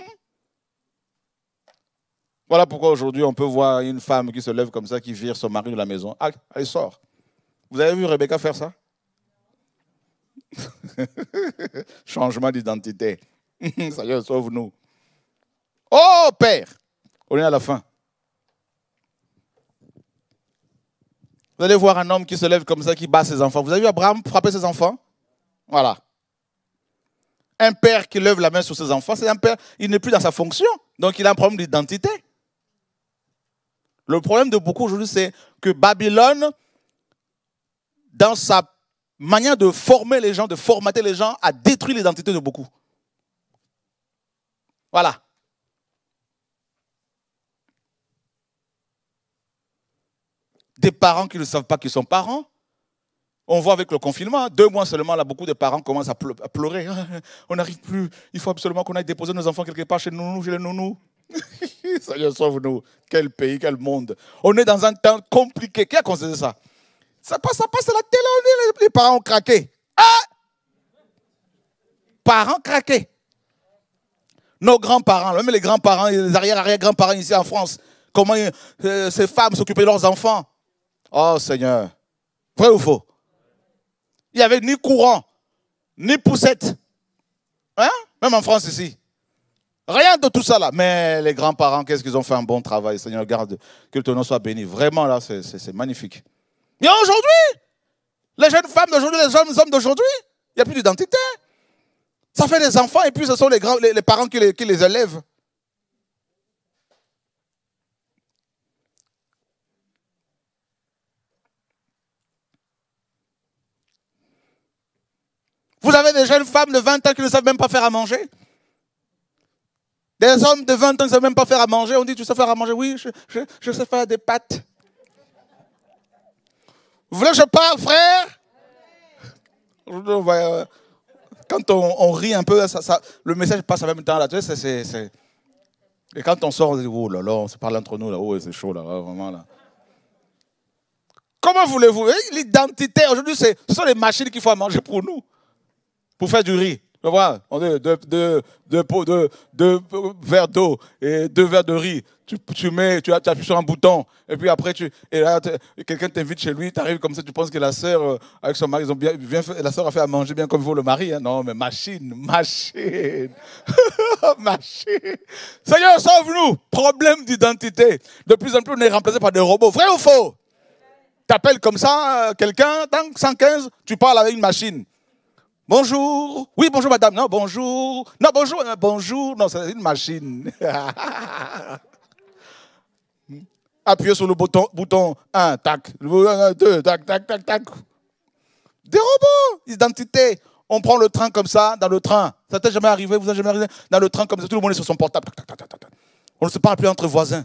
Voilà pourquoi aujourd'hui on peut voir une femme qui se lève comme ça, qui vire son mari de la maison. Ah, elle sort. Vous avez vu Rebecca faire ça Changement d'identité. Seigneur, sauve-nous. Oh Père, on est à la fin. Vous allez voir un homme qui se lève comme ça, qui bat ses enfants. Vous avez vu Abraham frapper ses enfants Voilà. Un père qui lève la main sur ses enfants, c'est un père, il n'est plus dans sa fonction. Donc il a un problème d'identité. Le problème de beaucoup aujourd'hui, c'est que Babylone, dans sa manière de former les gens, de formater les gens, a détruit l'identité de beaucoup. Voilà. Des parents qui ne savent pas qu'ils sont parents. On voit avec le confinement, deux mois seulement, là, beaucoup de parents commencent à, pleurer. On n'arrive plus, il faut absolument qu'on aille déposer nos enfants quelque part chez nous, chez les nounous. Seigneur, sauve-nous. Quel pays, quel monde. On est dans un temps compliqué. Qui a conseillé ça Ça passe, ça passe à la télé, les parents ont craqué. Hein? Parents craqués. Nos grands-parents, même les grands-parents, les arrière-arrière-grands-parents ici en France, comment euh, ces femmes s'occupaient de leurs enfants Oh Seigneur, vrai ou faux Il n'y avait ni courant, ni poussette. Hein? Même en France ici. Rien de tout ça là. Mais les grands-parents, qu'est-ce qu'ils ont fait un bon travail. Seigneur, garde, que ton nom soit béni. Vraiment là, c'est magnifique. Mais aujourd'hui, les jeunes femmes d'aujourd'hui, les jeunes hommes d'aujourd'hui, il n'y a plus d'identité. Ça fait des enfants et puis ce sont les, parents qui les élèvent. Vous avez des jeunes femmes de 20 ans qui ne savent même pas faire à manger. Des hommes de 20 ans qui ne savent même pas faire à manger. On dit, tu sais faire à manger Oui, je, sais faire des pâtes. Vous voulez que je parle, frère euh, Quand on, rit un peu, le message passe en même temps. Là, Et quand on sort, on dit, oh là là, on se parle entre nous, là, oh, c'est chaud, là, vraiment, là. Comment voulez-vous L'identité, aujourd'hui, ce sont les machines qu'il faut manger pour nous pour faire du riz. Tu vois, deux, verres d'eau et deux verres de riz. Tu, mets, tu appuies sur un bouton, et puis après, tu, et là, quelqu'un t'invite chez lui, tu arrives comme ça, tu penses que la sœur, euh, avec son mari, ils ont bien, bien la sœur a fait à manger bien comme il faut le mari. Hein. Non, mais machine, machine, machine. Seigneur, sauve-nous. Problème d'identité. De plus en plus, on est remplacé par des robots. Vrai ou faux Tu appelles comme ça euh, quelqu'un, 115, tu parles avec une machine. Bonjour. Oui, bonjour madame. Non, bonjour. Non, bonjour. Bonjour. Non, c'est une machine. Appuyez sur le bouton, bouton 1, tac. 2, tac, tac, tac, tac. Des robots, identité. On prend le train comme ça, dans le train. Ça t'est jamais arrivé, vous n'avez jamais arrivé Dans le train comme ça, tout le monde est sur son portable. On ne se parle plus entre voisins.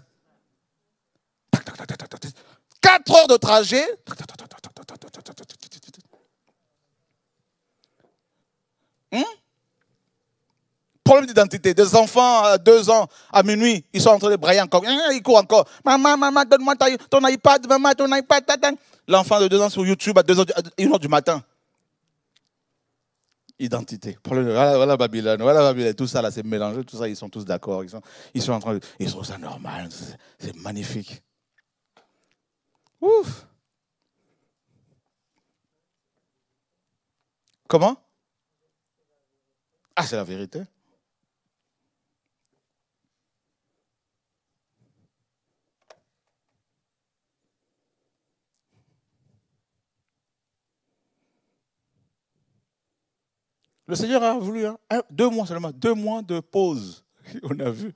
Quatre heures de trajet. Hmm? Problème d'identité. Des enfants à deux ans, à minuit, ils sont en train de brailler encore. Hein, ils courent encore. Maman, maman, donne-moi ton iPad, maman, ton iPad. L'enfant de deux ans sur YouTube à 1h du matin. Identité. Voilà, Babylone, voilà Babylone. Tout ça, là, c'est mélangé. Tout ça, ils sont tous d'accord. Ils sont, ils sont en train de. Ils trouvent ça normal. C'est magnifique. Ouf! Comment ah, c'est la vérité. Le Seigneur a voulu hein. deux mois seulement, deux mois de pause. On a vu.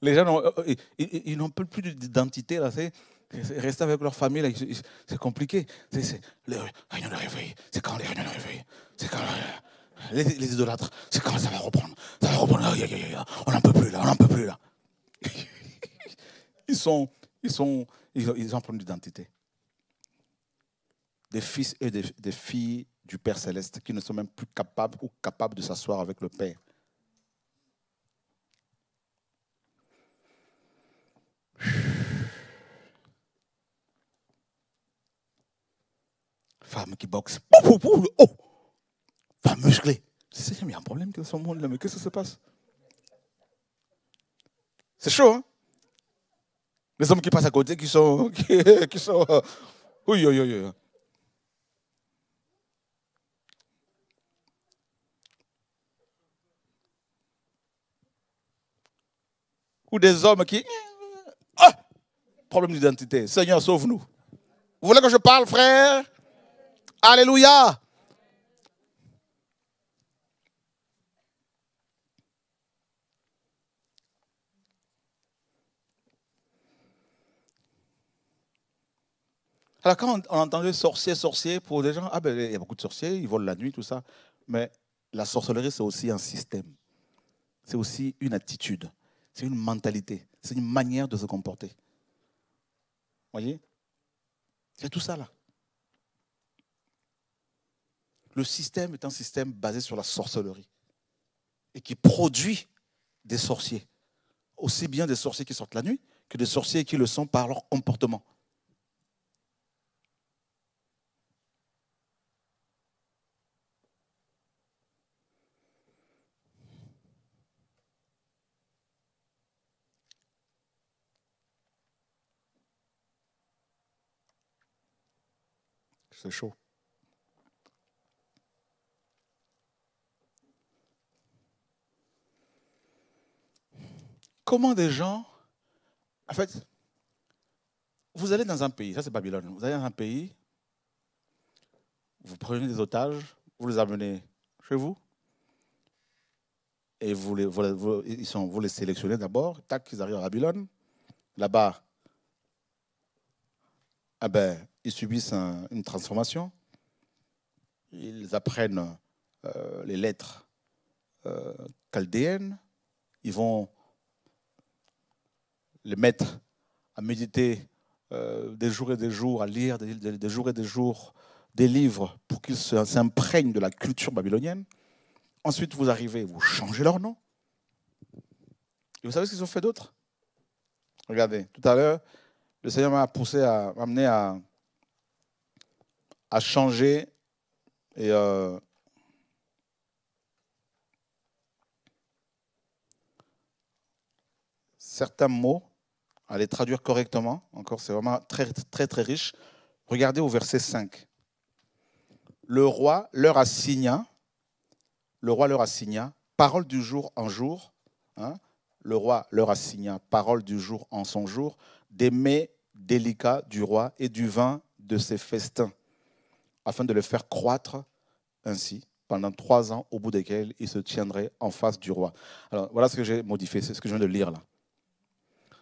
Les gens, n'ont, euh, euh, ils, plus d'identité. Là, c'est, rester avec leur famille, c'est compliqué. C'est, c'est C'est quand les C'est quand. Euh, les, idolâtres, c'est quand ça va reprendre. Ça va reprendre. On n'en peut plus là, on n'en peut plus là. ils sont, ils sont, ils ont, ils l'identité. Des fils et des, filles du Père céleste qui ne sont même plus capables ou capables de s'asseoir avec le Père. Femme qui boxe va muscler. Seigneur, il y a un problème dans ce monde-là, mais qu'est-ce qui se passe C'est chaud, hein Les hommes qui passent à côté, qui sont... Qui, sont euh, Ou des hommes qui... Ah! Problème d'identité. Seigneur, sauve-nous. Vous voulez que je parle, frère Alléluia. Alors quand on, entendait sorcier, sorcier, pour des gens, ah ben il y a beaucoup de sorciers, ils volent la nuit, tout ça. Mais la sorcellerie, c'est aussi un système. C'est aussi une attitude. C'est une mentalité. C'est une manière de se comporter. Vous voyez c'est tout ça là. Le système est un système basé sur la sorcellerie et qui produit des sorciers. Aussi bien des sorciers qui sortent la nuit que des sorciers qui le sont par leur comportement. C'est chaud. Comment des gens. En fait, vous allez dans un pays, ça c'est Babylone, vous allez dans un pays, vous prenez des otages, vous les amenez chez vous, et vous les, ils sont, vous les sélectionnez d'abord, tac, ils arrivent à Babylone. Là-bas, ah ben, ils subissent une transformation. Ils apprennent euh, les lettres euh, chaldéennes. Ils vont les mettre à méditer euh, des jours et des jours, à lire des, jours et des jours des livres pour qu'ils s'imprègnent de la culture babylonienne. Ensuite, vous arrivez, vous changez leur nom. Et vous savez ce qu'ils ont fait d'autre Regardez, tout à l'heure, le Seigneur m'a poussé à m'amener à à changé et euh, certains mots, à les traduire correctement. Encore, c'est vraiment très, très, très riche. Regardez au verset 5. Le roi leur assigna, le roi leur assigna, parole du jour en jour, hein. le roi leur assigna, parole du jour en son jour, des mets délicats du roi et du vin de ses festins afin de le faire croître ainsi pendant trois ans, au bout desquels il se tiendrait en face du roi. Alors voilà ce que j'ai modifié, c'est ce que je viens de lire là.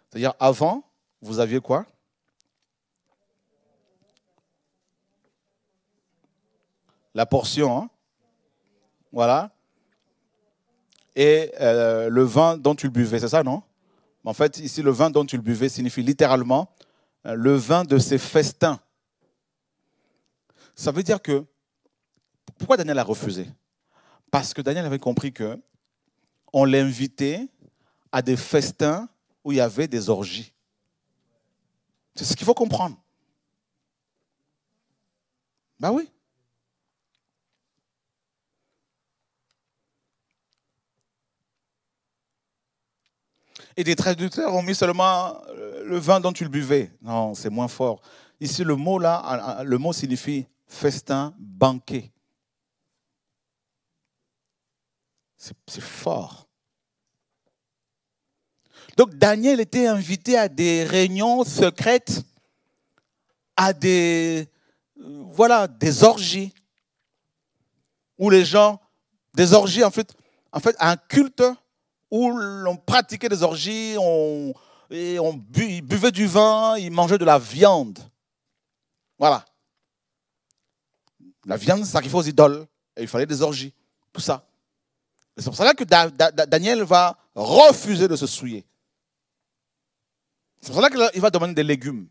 C'est-à-dire avant, vous aviez quoi La portion, hein. voilà. Et euh, le vin dont tu buvais, c'est ça, non En fait, ici, le vin dont tu le buvais signifie littéralement euh, le vin de ses festins ça veut dire que pourquoi Daniel a refusé Parce que Daniel avait compris que on l'invitait à des festins où il y avait des orgies. C'est ce qu'il faut comprendre. Ben oui. Et des traducteurs ont mis seulement euh, le vin dont tu le buvais. Non, c'est moins fort. Ici, le mot là, le mot signifie festin, banquet. C'est fort. Donc Daniel était invité à des réunions secrètes, à des, euh, voilà, des orgies, où les gens, des orgies en fait, en fait, un culte où l'on pratiquait des orgies, on, et on buvait du vin, ils mangeaient de la viande. Voilà. La viande sacrifiée aux idoles. Et il fallait des orgies. Tout ça. C'est pour cela que Daniel va refuser de se souiller. C'est pour cela qu'il va demander des légumes.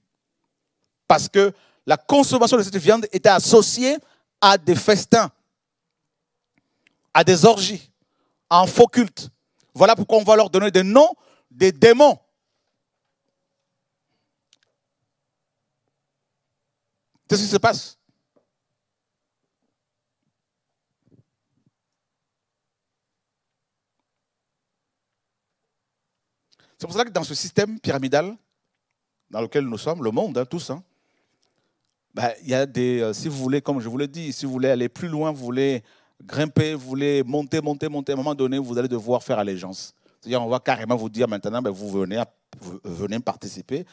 Parce que la consommation de cette viande était associée à des festins, à des orgies, à un faux culte. Voilà pourquoi on va leur donner des noms des démons. Qu'est-ce qui se passe C'est pour ça que dans ce système pyramidal dans lequel nous sommes, le monde, hein, tous, hein, bah, il y a des, euh, si vous voulez, comme je vous l'ai dit, si vous voulez aller plus loin, vous voulez grimper, vous voulez monter, monter, monter, à un moment donné, vous allez devoir faire allégeance. C'est-à-dire, on va carrément vous dire maintenant, ben, vous, venez, euh, venez participer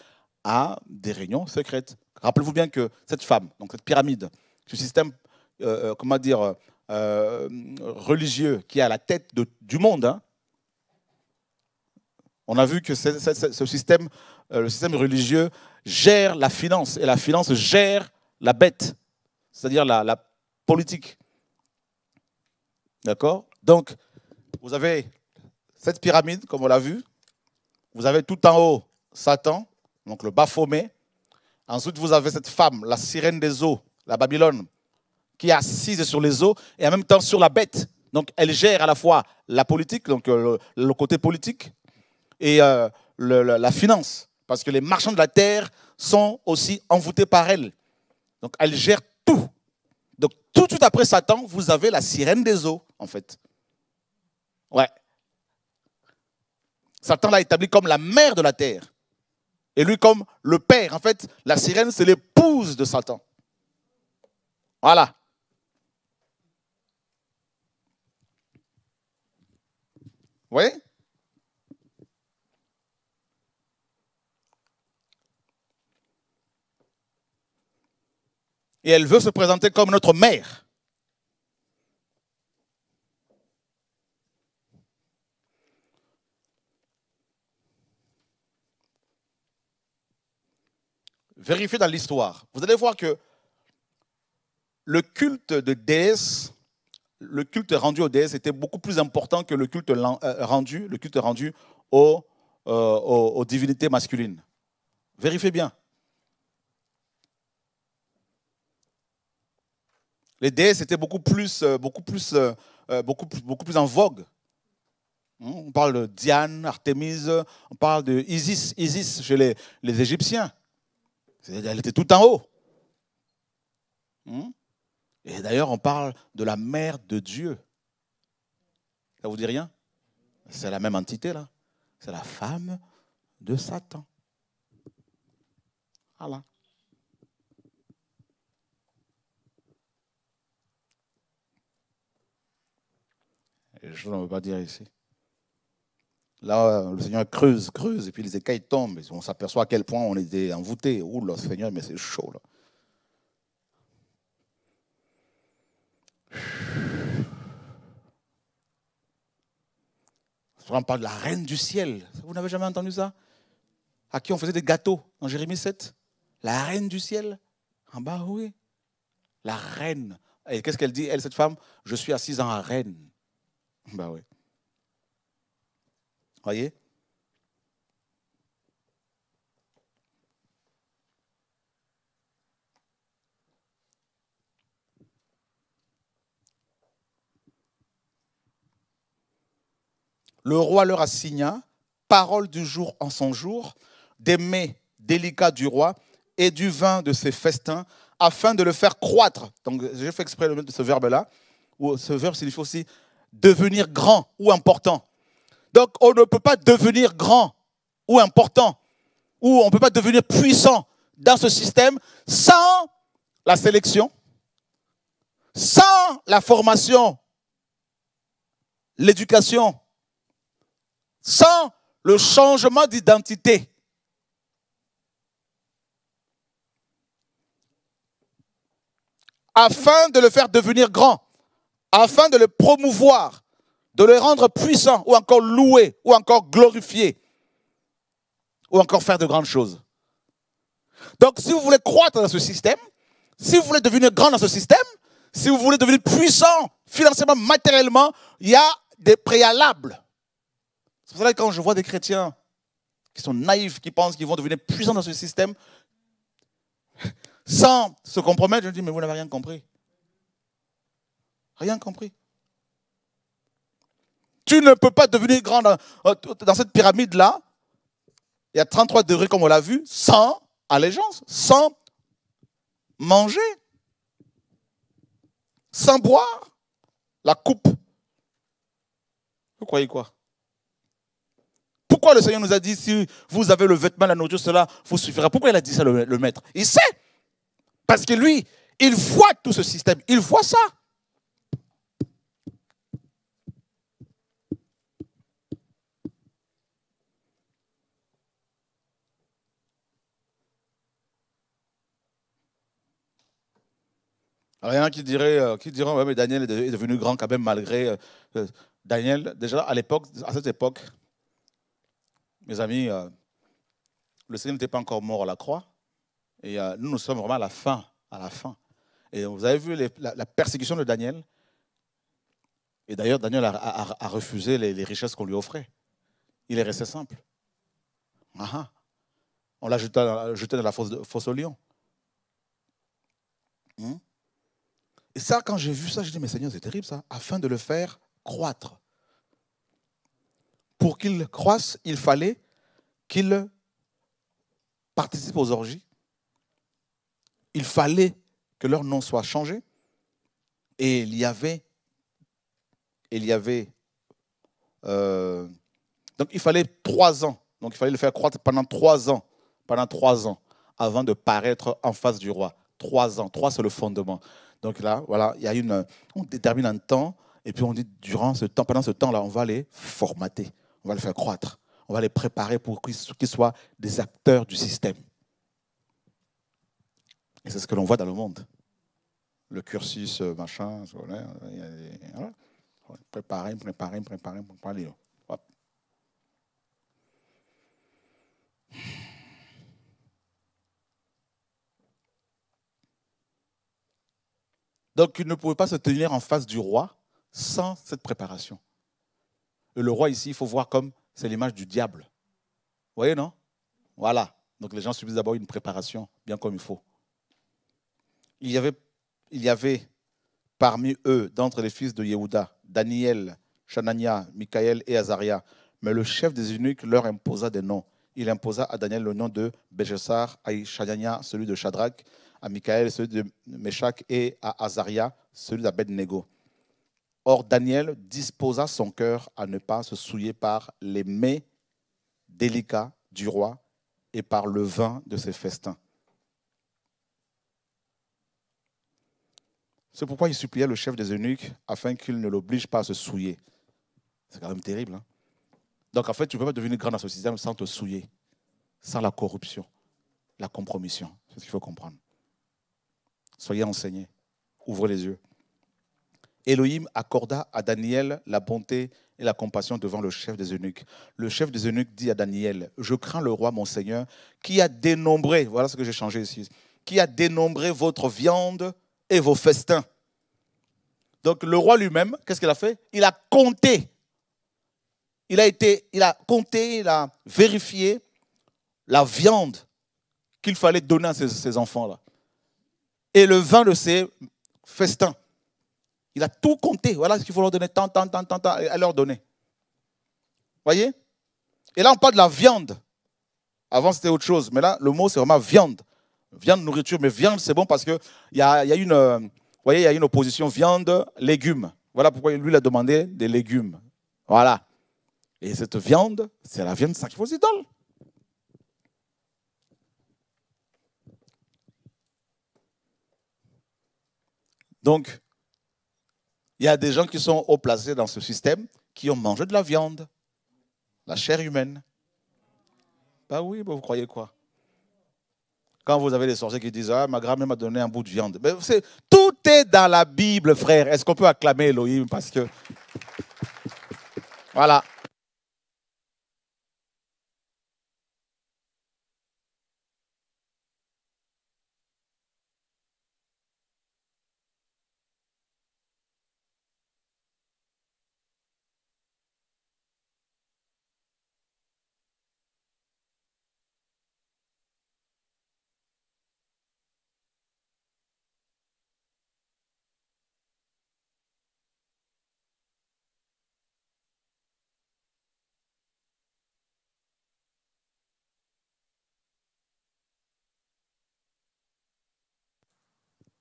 à des réunions secrètes. Rappelez-vous bien que cette femme, donc cette pyramide, ce système, euh, comment dire, religieux qui est à la tête du monde, hein, on a vu que ce système, euh, le système religieux gère la finance et la finance gère la bête, c'est-à-dire la, politique. D'accord Donc, vous avez cette pyramide, comme on l'a vu. Vous avez tout en haut Satan, donc le Baphomet. Ensuite, vous avez cette femme, la sirène des eaux, la Babylone, qui est assise sur les eaux et en même temps sur la bête. Donc, elle gère à la fois la politique, donc euh, le côté politique, et euh, la finance, parce que les marchands de la terre sont aussi envoûtés par elle. Donc elle gère tout. Donc tout de suite après Satan, vous avez la sirène des eaux, en fait. Ouais. Satan l'a établi comme la mère de la terre. Et lui comme le père. En fait, la sirène, c'est l'épouse de Satan. Voilà. Vous et elle veut se présenter comme notre mère. Vérifiez dans l'histoire. Vous allez voir que le culte de déesse, le culte rendu aux déesses était beaucoup plus important que le culte euh, rendu, le culte rendu aux euh, divinités masculines. Vérifiez bien. Les déesses étaient beaucoup plus, euh, euh, euh, beaucoup plus, beaucoup, plus en vogue. Hein, on parle de Diane, Artémise, on parle de Isis, Isis chez les, Égyptiens. Elle était tout en haut. Hein, et d'ailleurs, on parle de la mère de Dieu. Ça vous dit rien C'est la même entité là. C'est la femme de Satan. Voilà. Je ne veux pas dire ici. Là, le Seigneur creuse, creuse, et puis les écailles tombent. on s'aperçoit à quel point on était envoûté. Ouh, le Seigneur, mais c'est chaud là. On parle de la reine du ciel. Vous n'avez jamais entendu ça À qui on faisait des gâteaux dans Jérémie 7 La reine du ciel En bas, oui. La reine. Et qu'est-ce qu'elle dit, elle, cette femme Je suis assise en reine. Bah oui. Voyez Le roi leur assigna, parole du jour en son jour, des mets délicats du roi et du vin de ses festins, afin de le faire croître. Donc j'ai fait exprès de ce verbe-là, ce verbe signifie aussi devenir grand ou important. Donc on ne peut pas devenir grand ou important, ou on ne peut pas devenir puissant dans ce système sans la sélection, sans la formation, l'éducation, sans le changement d'identité. afin de le faire devenir grand afin de le promouvoir, de le rendre puissant, ou encore louer, ou encore glorifier, ou encore faire de grandes choses. Donc si vous voulez croître dans ce système, si vous voulez devenir grand dans ce système, si vous voulez devenir puissant financièrement, matériellement, il y a des préalables. C'est pour ça que quand je vois des chrétiens qui sont naïfs, qui pensent qu'ils vont devenir puissants dans ce système, sans se compromettre, je me dis, mais vous n'avez rien compris. Rien compris. Tu ne peux pas devenir grand dans, euh, cette pyramide-là. Il y a 33 degrés, comme on l'a vu, sans allégeance, sans manger, sans boire la coupe. Vous croyez quoi Pourquoi le Seigneur nous a dit si vous avez le vêtement, la nourriture, cela vous suffira Pourquoi il a dit ça, le maître Il sait. Parce que lui, il voit tout ce système, il voit ça. Alors, il y a qui dirait, euh, qui diront, mais Daniel est devenu grand quand même malgré. Euh, euh, Daniel, déjà à l'époque, à cette époque, mes amis, le Seigneur n'était pas encore mort à la croix. Et nous, nous sommes vraiment à la fin, à la fin. Et vous avez vu la, persécution de Daniel. Et d'ailleurs, Daniel a, refusé les, richesses qu'on lui offrait. Il est resté simple. Ah, ah. on l'a jeté, dans la fosse, fosse au lion. Hmm? Et ça, quand j'ai vu ça, je dis mais Seigneur, c'est terrible ça, afin de le faire croître. Pour qu'il croisse, il fallait qu'il participe aux orgies. Il fallait que leur nom soit changé. Et il y avait, il y avait, euh, donc il fallait trois ans. Donc il fallait le faire croître pendant trois ans, pendant trois ans, avant de paraître en face du roi. Trois ans, trois c'est le fondement. Donc là, voilà, il y a une, on détermine un temps, et puis on dit, durant ce temps, pendant ce temps-là, on va les formater, on va les faire croître, on va les préparer pour qu'ils soient des acteurs du système. Et c'est ce que l'on voit dans le monde. Le cursus, euh, machin, euh, voilà, préparer, préparer, préparer, préparer. Donc ils ne pouvaient pas se tenir en face du roi sans cette préparation. Et le roi ici, il faut voir comme c'est l'image du diable. Vous voyez, non Voilà. Donc les gens subissent d'abord une préparation, bien comme il faut. Il y avait, il y avait parmi eux, d'entre les fils de Yehuda, Daniel, Chanania, Michael et Azaria. Mais le chef des eunuques leur imposa des noms. Il imposa à Daniel le nom de Béjessar, à Chanania celui de Shadrach, à Michael, celui de Meshach, et à Azaria, celui d'Abednego. Or, Daniel disposa son cœur à ne pas se souiller par les mets délicats du roi et par le vin de ses festins. C'est pourquoi il suppliait le chef des eunuques afin qu'il ne l'oblige pas à se souiller. C'est quand même terrible. Hein. Donc en fait, tu ne peux pas devenir grand dans ce système sans te souiller, sans la corruption, la compromission. C'est ce qu'il faut comprendre. Soyez enseignés. Ouvrez les yeux. Elohim accorda à Daniel la bonté et la compassion devant le chef des eunuques. Le chef des eunuques dit à Daniel, je crains le roi mon Seigneur qui a dénombré, voilà ce que j'ai changé ici, qui a dénombré votre viande et vos festins. Donc le roi lui-même, qu'est-ce qu'il a fait Il a compté. Il a été, il a compté, il a vérifié la viande qu'il fallait donner à ces enfants-là et le vin de ses festins. Il a tout compté. Voilà ce qu'il faut leur donner, tant, tant, tant, tant, tant, à leur donner. Voyez Et là, on parle de la viande. Avant, c'était autre chose, mais là, le mot, c'est vraiment viande. Viande, nourriture, mais viande, c'est bon parce qu'il y a, y, a une, euh, y a une opposition viande, légumes. Voilà pourquoi lui, il a demandé des légumes. Voilà. Et cette viande, c'est la viande faut s'idoler. Donc, il y a des gens qui sont haut placés dans ce système qui ont mangé de la viande, la chair humaine. Ben oui, bah vous croyez quoi Quand vous avez des sorciers qui disent Ah, ma grand-mère m'a donné un bout de viande. tout est dans la Bible, frère. Est-ce qu'on peut acclamer Elohim Parce que. Voilà.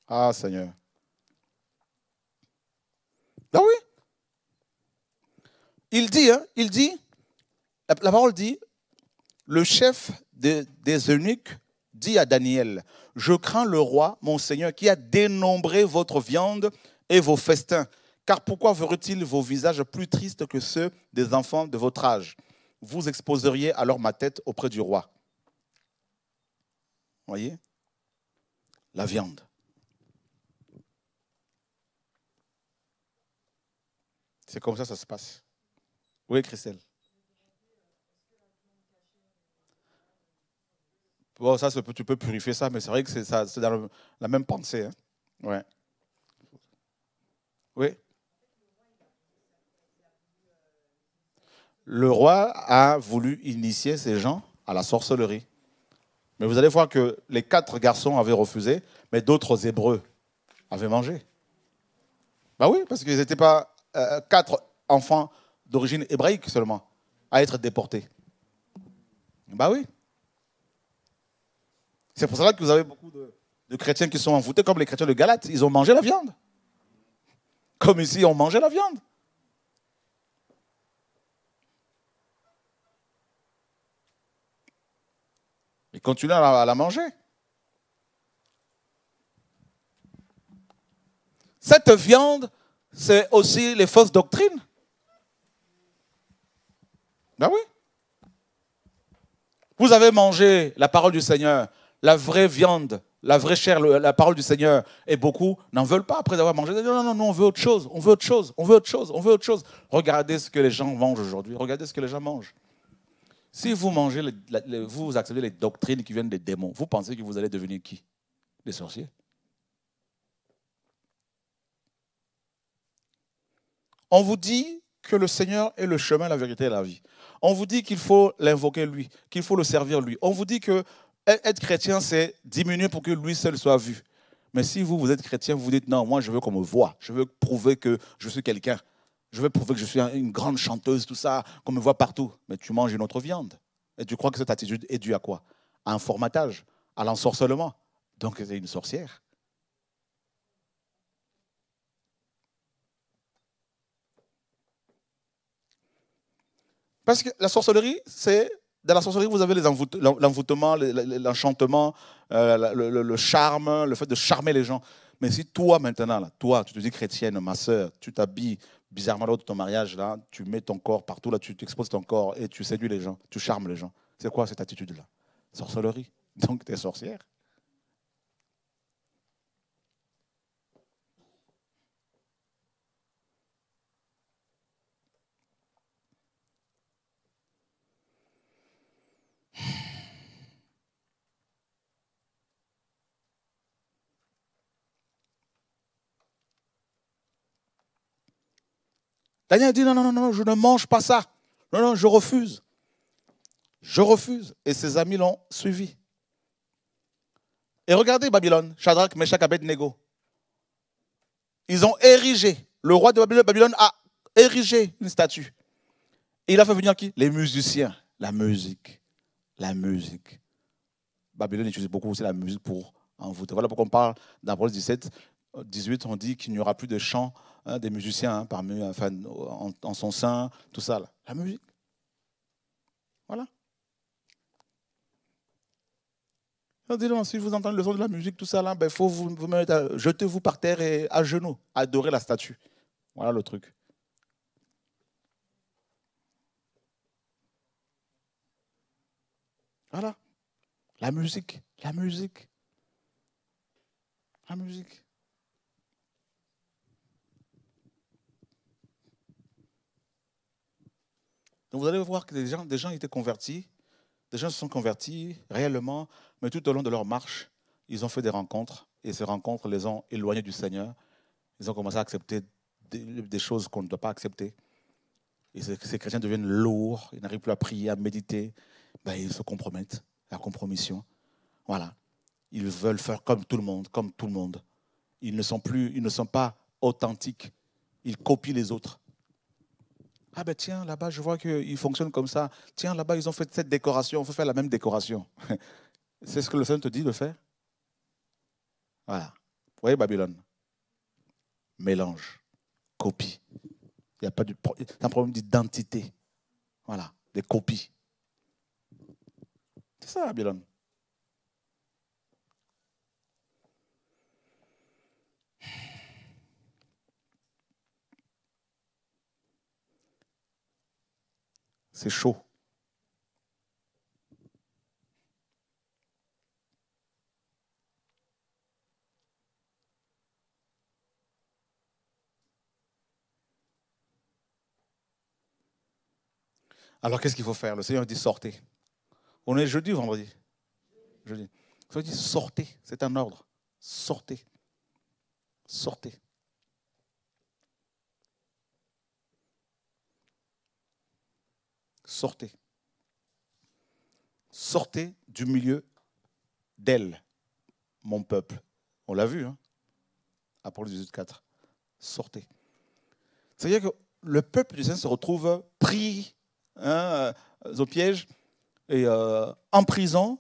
Ah Seigneur. Ah oui. Il dit, hein, il dit, la, parole dit, le chef des eunuques dit à Daniel, je crains le roi, mon Seigneur, qui a dénombré votre viande et vos festins. Car pourquoi verrait-il vos visages plus tristes que ceux des enfants de votre âge Vous exposeriez alors ma tête auprès du roi. Voyez La viande. C'est comme ça ça se passe. Oui, Christelle. Bon, ça, tu peux purifier ça, mais c'est vrai que c'est, dans la même pensée. Hein. Ouais. Oui. Le roi a voulu initier ces gens à la sorcellerie. Mais vous allez voir que les quatre garçons avaient refusé, mais d'autres Hébreux avaient mangé. Bah oui, parce qu'ils n'étaient pas euh, quatre enfants d'origine hébraïque seulement à être déportés. Bah oui. C'est pour cela que vous avez beaucoup de, chrétiens qui sont envoûtés, comme les chrétiens de Galate. Ils ont mangé la viande. Comme ici, ont mangé la viande. Ils continuent à la manger. Cette viande c'est aussi les fausses doctrines. Ben oui. Vous avez mangé la parole du Seigneur, la vraie viande, la vraie chair, la parole du Seigneur, et beaucoup n'en veulent pas après avoir mangé. Non, non, non, on veut autre chose, on veut autre chose, on veut autre chose, on veut autre chose. Regardez ce que les gens mangent aujourd'hui, regardez ce que les gens mangent. Si vous mangez, vous acceptez les doctrines qui viennent des démons, vous pensez que vous allez devenir qui Des sorciers On vous dit que le Seigneur est le chemin, la vérité et la vie. On vous dit qu'il faut l'invoquer lui, qu'il faut le servir lui. On vous dit que être chrétien, c'est diminuer pour que lui seul soit vu. Mais si vous, vous êtes chrétien, vous, dites non, moi je veux qu'on me voit, je veux prouver que je suis quelqu'un, je veux prouver que je suis une grande chanteuse, tout ça, qu'on me voit partout. Mais tu manges une autre viande. Et tu crois que cette attitude est due à quoi À un formatage, à l'ensorcellement. Donc c'est une sorcière. Parce que la sorcellerie, c'est. Dans la sorcellerie, vous avez l'envoûtement, l'enchantement, le, charme, le fait de charmer les gens. Mais si toi, maintenant, là, toi, tu te dis chrétienne, ma sœur, tu t'habilles bizarrement lors de ton mariage, là, tu mets ton corps partout, là, tu exposes ton corps et tu séduis les gens, tu charmes les gens. C'est quoi cette attitude-là Sorcellerie. Donc, tu es sorcière. Daniel dit, non, non, non, non, je ne mange pas ça. Non, non, je refuse. Je refuse. Et ses amis l'ont suivi. Et regardez Babylone, Shadrach, Meshach, Abednego. Ils ont érigé, le roi de Babylone a érigé une statue. Et il a fait venir qui Les musiciens, la musique, la musique. Babylone utilise beaucoup aussi la musique pour envoûter. Voilà pourquoi on parle dans 17, 18, on dit qu'il n'y aura plus de chants Hein, des musiciens hein, parmi, enfin, en, son sein, tout ça. La musique. Voilà. si vous entendez le son de la musique, tout ça, il ben, faut vous, mettre à... jetez-vous par terre et à genoux, adorer la statue. Voilà le truc. Voilà. La musique, la musique, la musique. vous allez voir que des gens, des gens étaient convertis, des gens se sont convertis réellement, mais tout au long de leur marche, ils ont fait des rencontres et ces rencontres les ont éloignés du Seigneur. Ils ont commencé à accepter des, choses qu'on ne doit pas accepter. Et ces, ces chrétiens deviennent lourds, ils n'arrivent plus à prier, à méditer. Ben, ils se compromettent, la compromission. Voilà. Ils veulent faire comme tout le monde, comme tout le monde. Ils ne sont plus, ils ne sont pas authentiques. Ils copient les autres. Ah ben tiens, là-bas, je vois qu'ils fonctionnent comme ça. Tiens, là-bas, ils ont fait cette décoration, on faut faire la même décoration. C'est ce que le Seigneur te dit de faire Voilà. Vous voyez Babylone Mélange, copie. Il y a pas de un problème d'identité. Voilà, des copies. C'est ça Babylone. C'est chaud. Alors qu'est-ce qu'il faut faire Le Seigneur dit sortez. On est jeudi ou vendredi Jeudi. Il dit sortez, c'est un ordre. Sortez. Sortez. sortez. Sortez du milieu d'elle, mon peuple. On l'a vu, hein 18 18.4. Sortez. C'est-à-dire que le peuple du Seigneur se retrouve pris hein, euh, au piège et euh, en prison,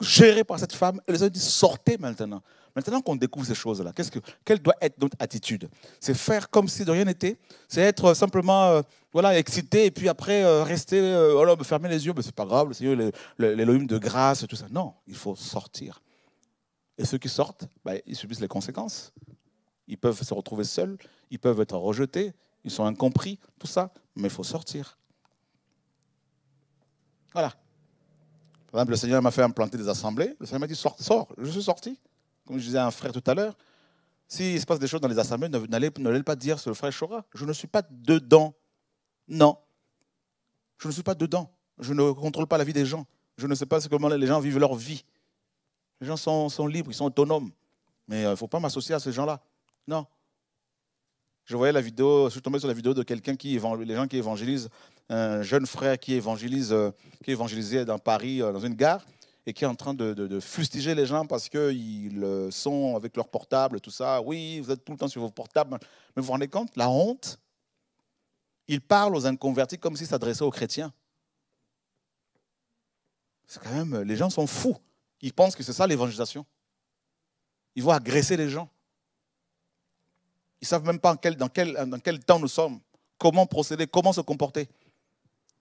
géré par cette femme. Et les dit sortez maintenant. Maintenant qu'on découvre ces choses-là, quest -ce que, quelle doit être notre attitude C'est faire comme si de rien n'était C'est être euh, simplement euh, voilà, excité et puis après euh, rester, euh, fermer les yeux, mais ben, c'est pas grave, le Seigneur, l'Élohim de grâce, tout ça. Non, il faut sortir. Et ceux qui sortent, ben, ils subissent les conséquences. Ils peuvent se retrouver seuls, ils peuvent être rejetés, ils sont incompris, tout ça, mais il faut sortir. Voilà. Par exemple, le Seigneur m'a fait implanter des assemblées. Le Seigneur m'a dit, sors, sort, je suis sorti. Comme je disais à un frère tout à l'heure, s'il se passe des choses dans les assemblées, n'allez pas dire sur le frère Chora. Je ne suis pas dedans. Non. Je ne suis pas dedans. Je ne contrôle pas la vie des gens. Je ne sais pas comment les gens vivent leur vie. Les gens sont, libres, ils sont autonomes. Mais il euh, ne faut pas m'associer à ces gens-là. Non. Je voyais la vidéo, je suis tombé sur la vidéo de quelqu'un qui les gens qui évangélisent, un jeune frère qui évangélise, euh, qui évangélisait dans Paris, euh, dans une gare et qui est en train de, fustiger les gens parce qu'ils euh, sont avec leur portable, tout ça. Oui, vous êtes tout le temps sur vos portables. Mais vous vous rendez compte, la honte, il parle aux inconvertis comme s'ils s'adressait aux chrétiens. C'est quand même, les gens sont fous. Ils pensent que c'est ça l'évangélisation. Ils vont agresser les gens. Ils ne savent même pas dans quel temps nous sommes, comment procéder, comment se comporter.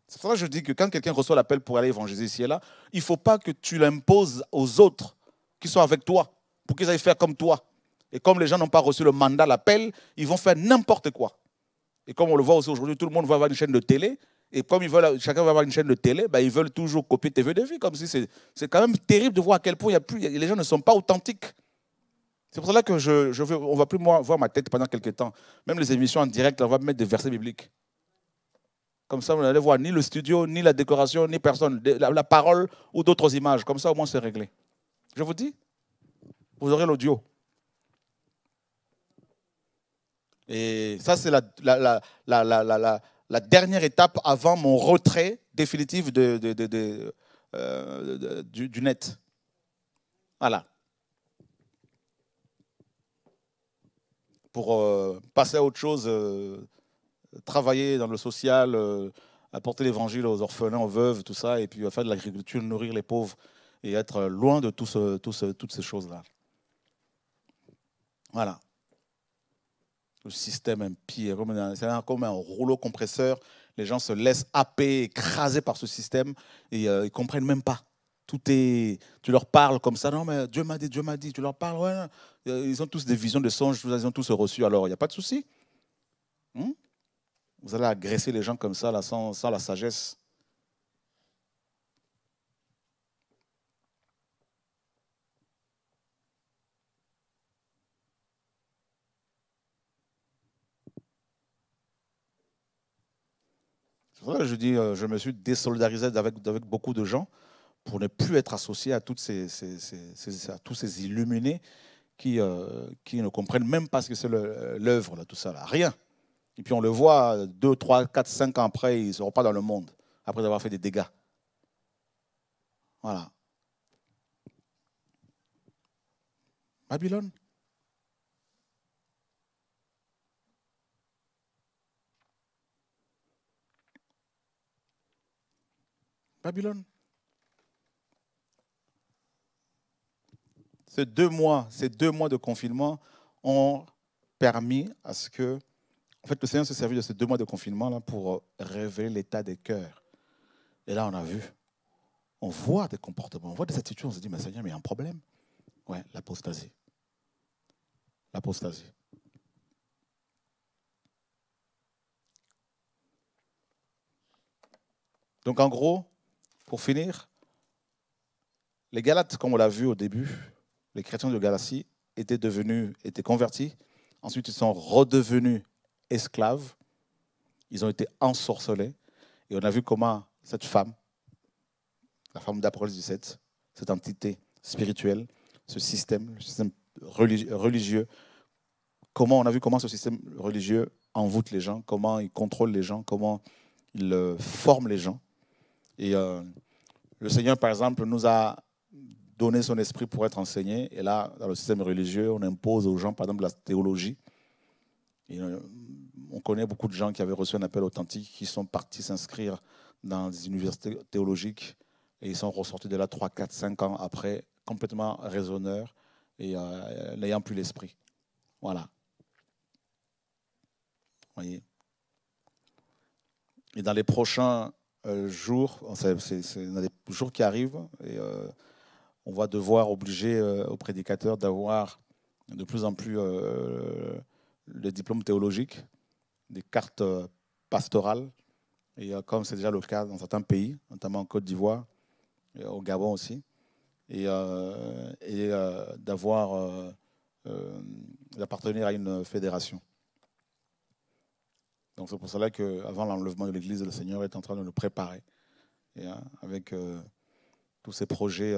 C'est pour ça que je dis que quand quelqu'un reçoit l'appel pour aller évangéliser ici et là, il ne faut pas que tu l'imposes aux autres qui sont avec toi pour qu'ils aillent faire comme toi. Et comme les gens n'ont pas reçu le mandat, l'appel, ils vont faire n'importe quoi. Et comme on le voit aussi aujourd'hui, tout le monde va avoir une chaîne de télé. Et comme ils veulent, chacun va avoir une chaîne de télé, ben, ils veulent toujours copier TV de vie. Comme si c'est quand même terrible de voir à quel point les gens ne sont pas authentiques. C'est pour ça que je, je veux, on va plus voir ma tête pendant quelques temps. Même les émissions en direct, on va mettre des versets bibliques. Comme ça, vous n'allez voir ni le studio, ni la décoration, ni personne, la, parole ou d'autres images. Comme ça, au moins, c'est réglé. Je vous dis, vous aurez l'audio. Et ça, c'est la, dernière étape avant mon retrait définitif euh, du, net. Voilà. Pour euh, passer à autre chose, euh, travailler dans le social, euh, apporter l'évangile aux orphelins, aux veuves, tout ça, et puis euh, faire de l'agriculture, nourrir les pauvres et être euh, loin de toutes ces choses-là. Voilà. Le système impie, c'est comme un rouleau compresseur. Les gens se laissent happer, écraser par ce système et ils ne comprennent même pas. Tout est, tu leur parles comme ça. Non, mais Dieu m'a dit, Dieu m'a dit. Tu leur parles, Ils ont tous des visions de songes, ils ont tous reçu. Alors, il n'y a pas de souci. Hmm? Vous allez agresser les gens comme ça, sans, la sagesse. je dis, euh, je me suis désolidarisé avec, beaucoup de gens pour ne plus être associé à, tous ces illuminés euh, qui, ne comprennent même pas ce que c'est euh, l'œuvre, tout ça, rien. Et puis on le voit, deux, trois, quatre, cinq ans après, il seront pas dans le monde, après avoir fait des dégâts. Voilà. Babylone. Babylone. Ces deux mois, ces deux mois de confinement ont permis à ce que en fait, le Seigneur s'est servi de ces deux mois de confinement là pour euh, révéler l'état des cœurs. Et là, on a vu, on voit des comportements, on voit des attitudes, on se dit, mais Seigneur, mais il y a un problème. Ouais, l'apostasie. L'apostasie. Donc en gros, pour finir, les Galates, comme on l'a vu au début, les chrétiens de Galatie étaient devenus, étaient convertis. Ensuite, ils sont redevenus esclaves, ils ont été ensorcelés. Et on a vu comment cette femme, la femme du 17, cette entité spirituelle, ce système, religieux, comment on a vu comment ce système religieux envoûte les gens, comment il contrôle les gens, comment il euh, forme les gens. Et euh, le Seigneur, par exemple, nous a donné son esprit pour être enseigné. Et là, dans le système religieux, on impose aux gens, par exemple, la théologie. Euh, on connaît beaucoup de gens qui avaient reçu un appel authentique, qui sont partis s'inscrire dans des universités théologiques et ils sont ressortis de là 3, 4, 5 ans après, complètement raisonneurs et euh, n'ayant plus l'esprit. Voilà. voyez Et dans les prochains euh, jours, c'est dans les jours qui arrivent, et, on va devoir obliger aux prédicateurs d'avoir de plus en plus le diplômes théologiques, des cartes euh, pastorales. Et euh, comme c'est déjà le cas dans certains pays, notamment en Côte d'Ivoire, au Gabon aussi, et, euh, et d'avoir d'appartenir à une fédération. Donc c'est pour cela qu'avant l'enlèvement de l'Église, le Seigneur est en train de nous préparer et, hein, avec tous ces projets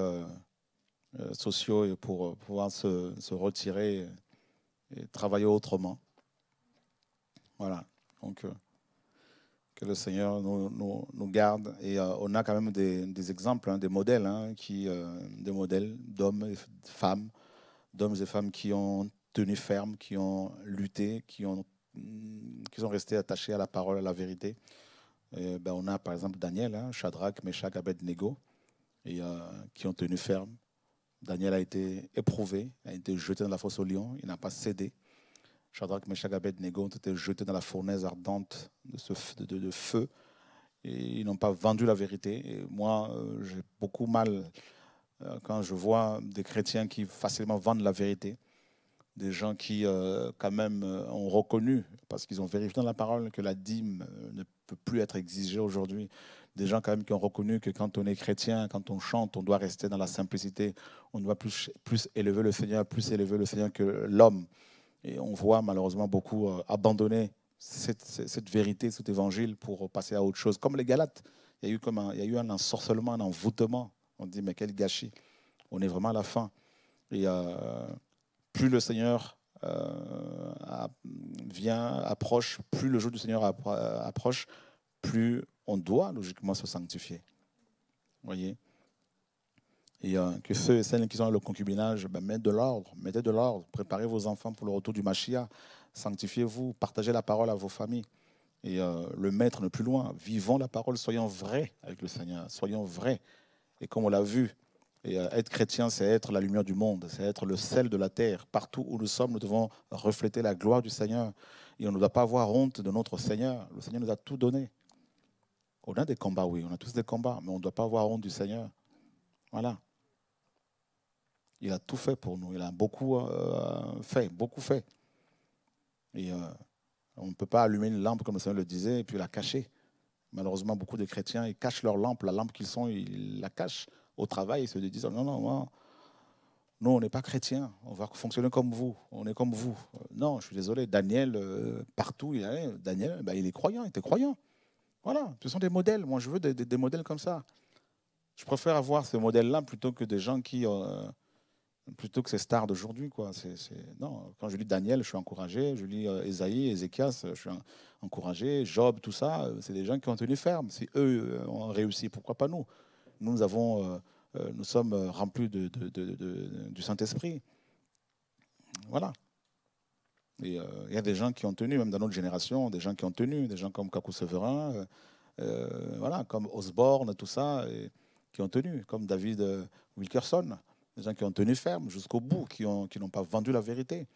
sociaux et pour pouvoir se, se retirer et travailler autrement. Voilà. Donc, euh, que le Seigneur nous, nous, garde. Et euh, on a quand même des, des exemples, hein, des modèles, hein, qui, euh, des modèles d'hommes et de femmes, d'hommes et femmes qui ont tenu ferme, qui ont lutté, qui ont qui sont restés attachés à la parole, à la vérité. ben, on a par exemple Daniel, hein, Shadrach, Meshach, Abednego, et, qui ont tenu ferme Daniel a été éprouvé, a été jeté dans la fosse au lion, il n'a pas cédé. Shadrach, Meshach, Abednego ont été jetés dans la fournaise ardente de, ce, de, feu. Et ils n'ont pas vendu la vérité. Et moi, euh, j'ai beaucoup mal euh, quand je vois des chrétiens qui facilement vendent la vérité, des gens qui, euh, quand même, ont reconnu, parce qu'ils ont vérifié dans la parole, que la dîme ne peut plus être exigée aujourd'hui des gens quand même qui ont reconnu que quand on est chrétien, quand on chante, on doit rester dans la simplicité, on doit plus, plus élever le Seigneur, plus élever le Seigneur que l'homme. Et on voit malheureusement beaucoup euh, abandonner cette, vérité, cet évangile pour passer à autre chose. Comme les Galates, il y a eu, comme un, il y a eu un ensorcellement, un envoûtement. On dit, mais quel gâchis, on est vraiment à la fin. Et a euh, plus le Seigneur euh, vient, approche, plus le jour du Seigneur approche, plus on doit logiquement se sanctifier. voyez Et euh, que ceux et celles qui sont dans le concubinage, mettent mettez de l'ordre, mettez de l'ordre, préparez vos enfants pour le retour du Machia, sanctifiez-vous, partagez la parole à vos familles. Et euh, le maître ne plus loin, vivons la parole, soyons vrais avec le Seigneur, soyons vrais. Et comme on l'a vu, euh, être chrétien, c'est être la lumière du monde, c'est être le sel de la terre. Partout où nous sommes, nous devons refléter la gloire du Seigneur. Et on ne doit pas avoir honte de notre Seigneur. Le Seigneur nous a tout donné. On a des combats, oui, on a tous des combats, mais on ne doit pas avoir honte du Seigneur. Voilà. Il a tout fait pour nous, il a beaucoup euh, fait, beaucoup fait. Et euh, on ne peut pas allumer une lampe, comme le Seigneur le disait, et puis la cacher. Malheureusement, beaucoup de chrétiens, ils cachent leur lampe, la lampe qu'ils sont, ils la cachent au travail, ils se disent, non, non, non, nous, on n'est pas chrétiens, on va fonctionner comme vous, on est comme vous. Non, je suis désolé, Daniel, euh, partout, il Daniel, ben, il est croyant, il était croyant. Voilà, ce sont des modèles. Moi, je veux des, modèles comme ça. Je préfère avoir ces modèles là plutôt que des gens qui. Euh, plutôt que ces stars d'aujourd'hui. Quoi. Non, quand je lis Daniel, je suis encouragé. Je lis euh, Esaïe, Ézéchias, je suis encouragé. Job, tout ça, euh, c'est des gens qui ont tenu ferme. Si eux euh, ont réussi, pourquoi pas nous Nous, nous avons, nous sommes remplis de, du Saint-Esprit. Voilà. Euh, il y a des gens qui ont tenu, même dans notre génération, des gens qui ont tenu, des gens comme Cacou Severin, euh, euh, voilà, comme Osborne, tout ça, et, qui ont tenu, comme David Wilkerson, des gens qui ont tenu ferme jusqu'au bout, qui n'ont pas vendu la vérité.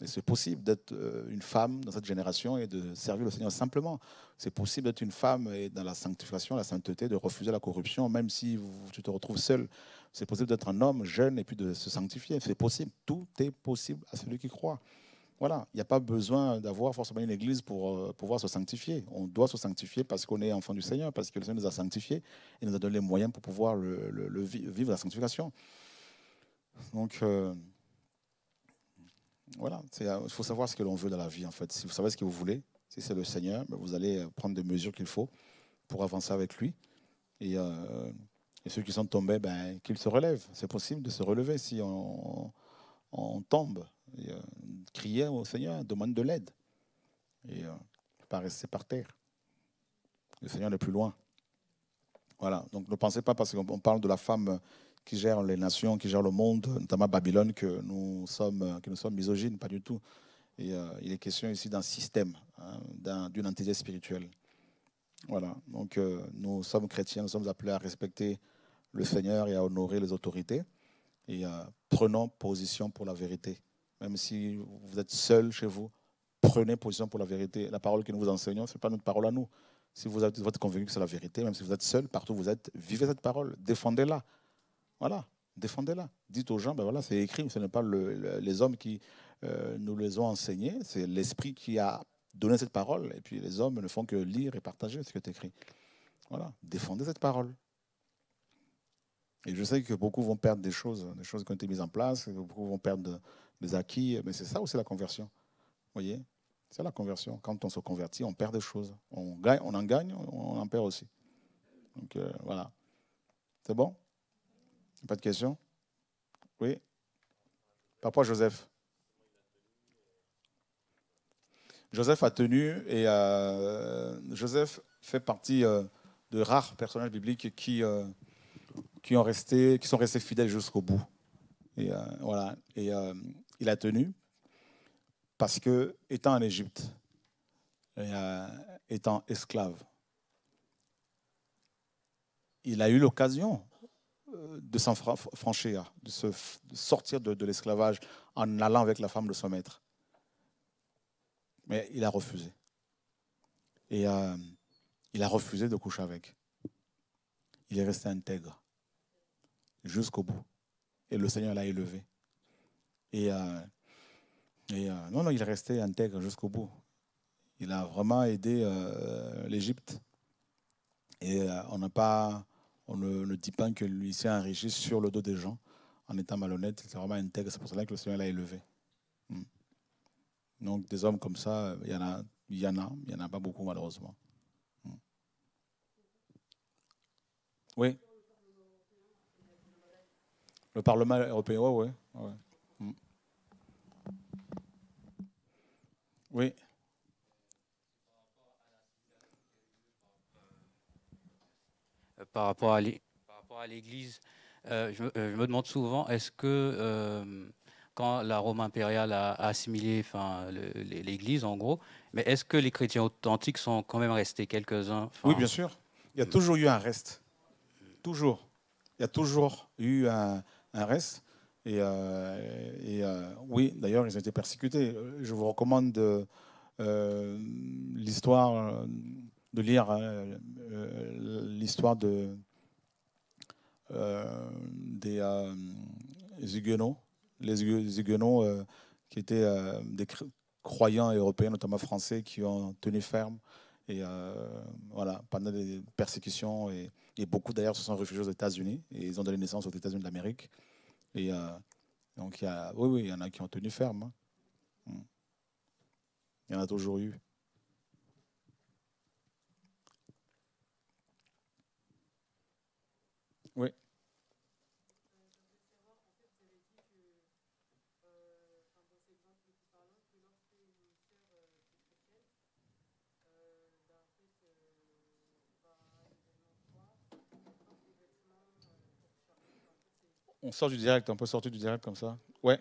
Et c'est possible d'être une femme dans cette génération et de servir le Seigneur simplement. C'est possible d'être une femme et dans la sanctification, la sainteté, de refuser la corruption, même si tu te retrouves seul. C'est possible d'être un homme jeune et puis de se sanctifier. C'est possible. Tout est possible à celui qui croit. Voilà, il n'y a pas besoin d'avoir forcément une église pour euh, pouvoir se sanctifier. On doit se sanctifier parce qu'on est enfant du mm. Seigneur, parce que le Seigneur nous a sanctifiés et nous a donné les moyens pour pouvoir vivre la sanctification. Donc, euh, voilà, euh, il faut savoir ce que l'on veut dans la vie, en fait. Si vous savez ce que vous voulez, si c'est le Seigneur, ben, vous allez prendre des mesures qu'il faut pour avancer avec lui. Et, ceux qui sont tombés, ben, qu'ils se relèvent. C'est possible de se relever si on, tombe crier au Seigneur, demande de l'aide. Et ne pas rester par terre. Le Seigneur est plus loin. Voilà, donc ne pensez pas parce qu'on parle de la femme qui gère les nations, qui gère le monde, notamment Babylone, que nous sommes, que nous sommes misogynes, pas du tout. Et, euh, il est question ici d'un système, hein, d'une entité spirituelle. Voilà, donc euh, nous sommes chrétiens, nous sommes appelés à respecter le Seigneur et à honorer les autorités. Et euh, prenons position pour la vérité même si vous êtes seul chez vous, prenez position pour la vérité. La parole que nous vous enseignons, ce n'est pas notre parole à nous. Si vous êtes, convaincu que c'est la vérité, même si vous êtes seul, partout où vous êtes, vivez cette parole, défendez-la. Voilà, défendez-la. Dites aux gens, ben voilà, c'est écrit, ce n'est pas les hommes qui euh, nous les ont enseignés, c'est l'Esprit qui a donné cette parole, et puis les hommes ne font que lire et partager ce qui est écrit. Voilà, défendez cette parole. Et je sais que beaucoup vont perdre des choses, des choses qui ont été mises en place, beaucoup vont perdre les acquis. Mais c'est ça aussi la conversion. Vous voyez C'est la conversion. Quand on se convertit, on perd des choses. On, gagne, on en gagne, on en perd aussi. Donc euh, voilà. C'est bon Pas de questions Oui Par Papa Joseph. Joseph a tenu et euh, Joseph fait partie euh, de rares personnages bibliques qui, qui, ont resté, qui sont restés fidèles jusqu'au bout. Et voilà. Et il a tenu parce que, étant en Égypte, euh, étant esclave, il a eu l'occasion euh, de s'en franchir, de, se, sortir de, l'esclavage en allant avec la femme de son maître. Mais il a refusé. Et euh, il a refusé de coucher avec. Il est resté intègre jusqu'au bout. Et le Seigneur l'a élevé. Et, euh, et euh, non, non, il restait intègre jusqu'au bout. Il a vraiment aidé euh, l'Égypte. Et on, n'a pas, on ne, dit pas que lui s'est enrichi sur le dos des gens en étant malhonnête. C'est vraiment intègre. C'est pour cela que le Seigneur l'a élevé. Hmm. Donc, des hommes comme ça, il y en a, il y en a, il y en a pas beaucoup, malheureusement. Hmm. Oui. Le Parlement européen, oui, oui. Ouais. Oui. Euh, par rapport à l'Église, euh, euh, je, me demande souvent, est-ce que quand la Rome impériale a, assimilé enfin, l'Église, en gros, mais est-ce que les chrétiens authentiques sont quand même restés quelques-uns Oui, bien sûr. Il y a toujours eu un reste. Toujours. Il y a toujours eu un reste. Et, euh, euh, oui, d'ailleurs, ils ont été persécutés. Je vous recommande euh, hein, l'histoire, de lire l'histoire de, des Huguenots, les Huguenots qui étaient des croyants européens, notamment français, qui ont tenu ferme et voilà, pendant des persécutions. Et, et beaucoup d'ailleurs se sont réfugiés aux États-Unis et ils ont donné naissance aux États-Unis de l'Amérique. Et euh, donc, il y a, oui, oui, il y en a qui ont tenu ferme. Hein. Hmm. Il y en a toujours eu. on sort du direct, on peut sortir du direct comme ça. Ouais.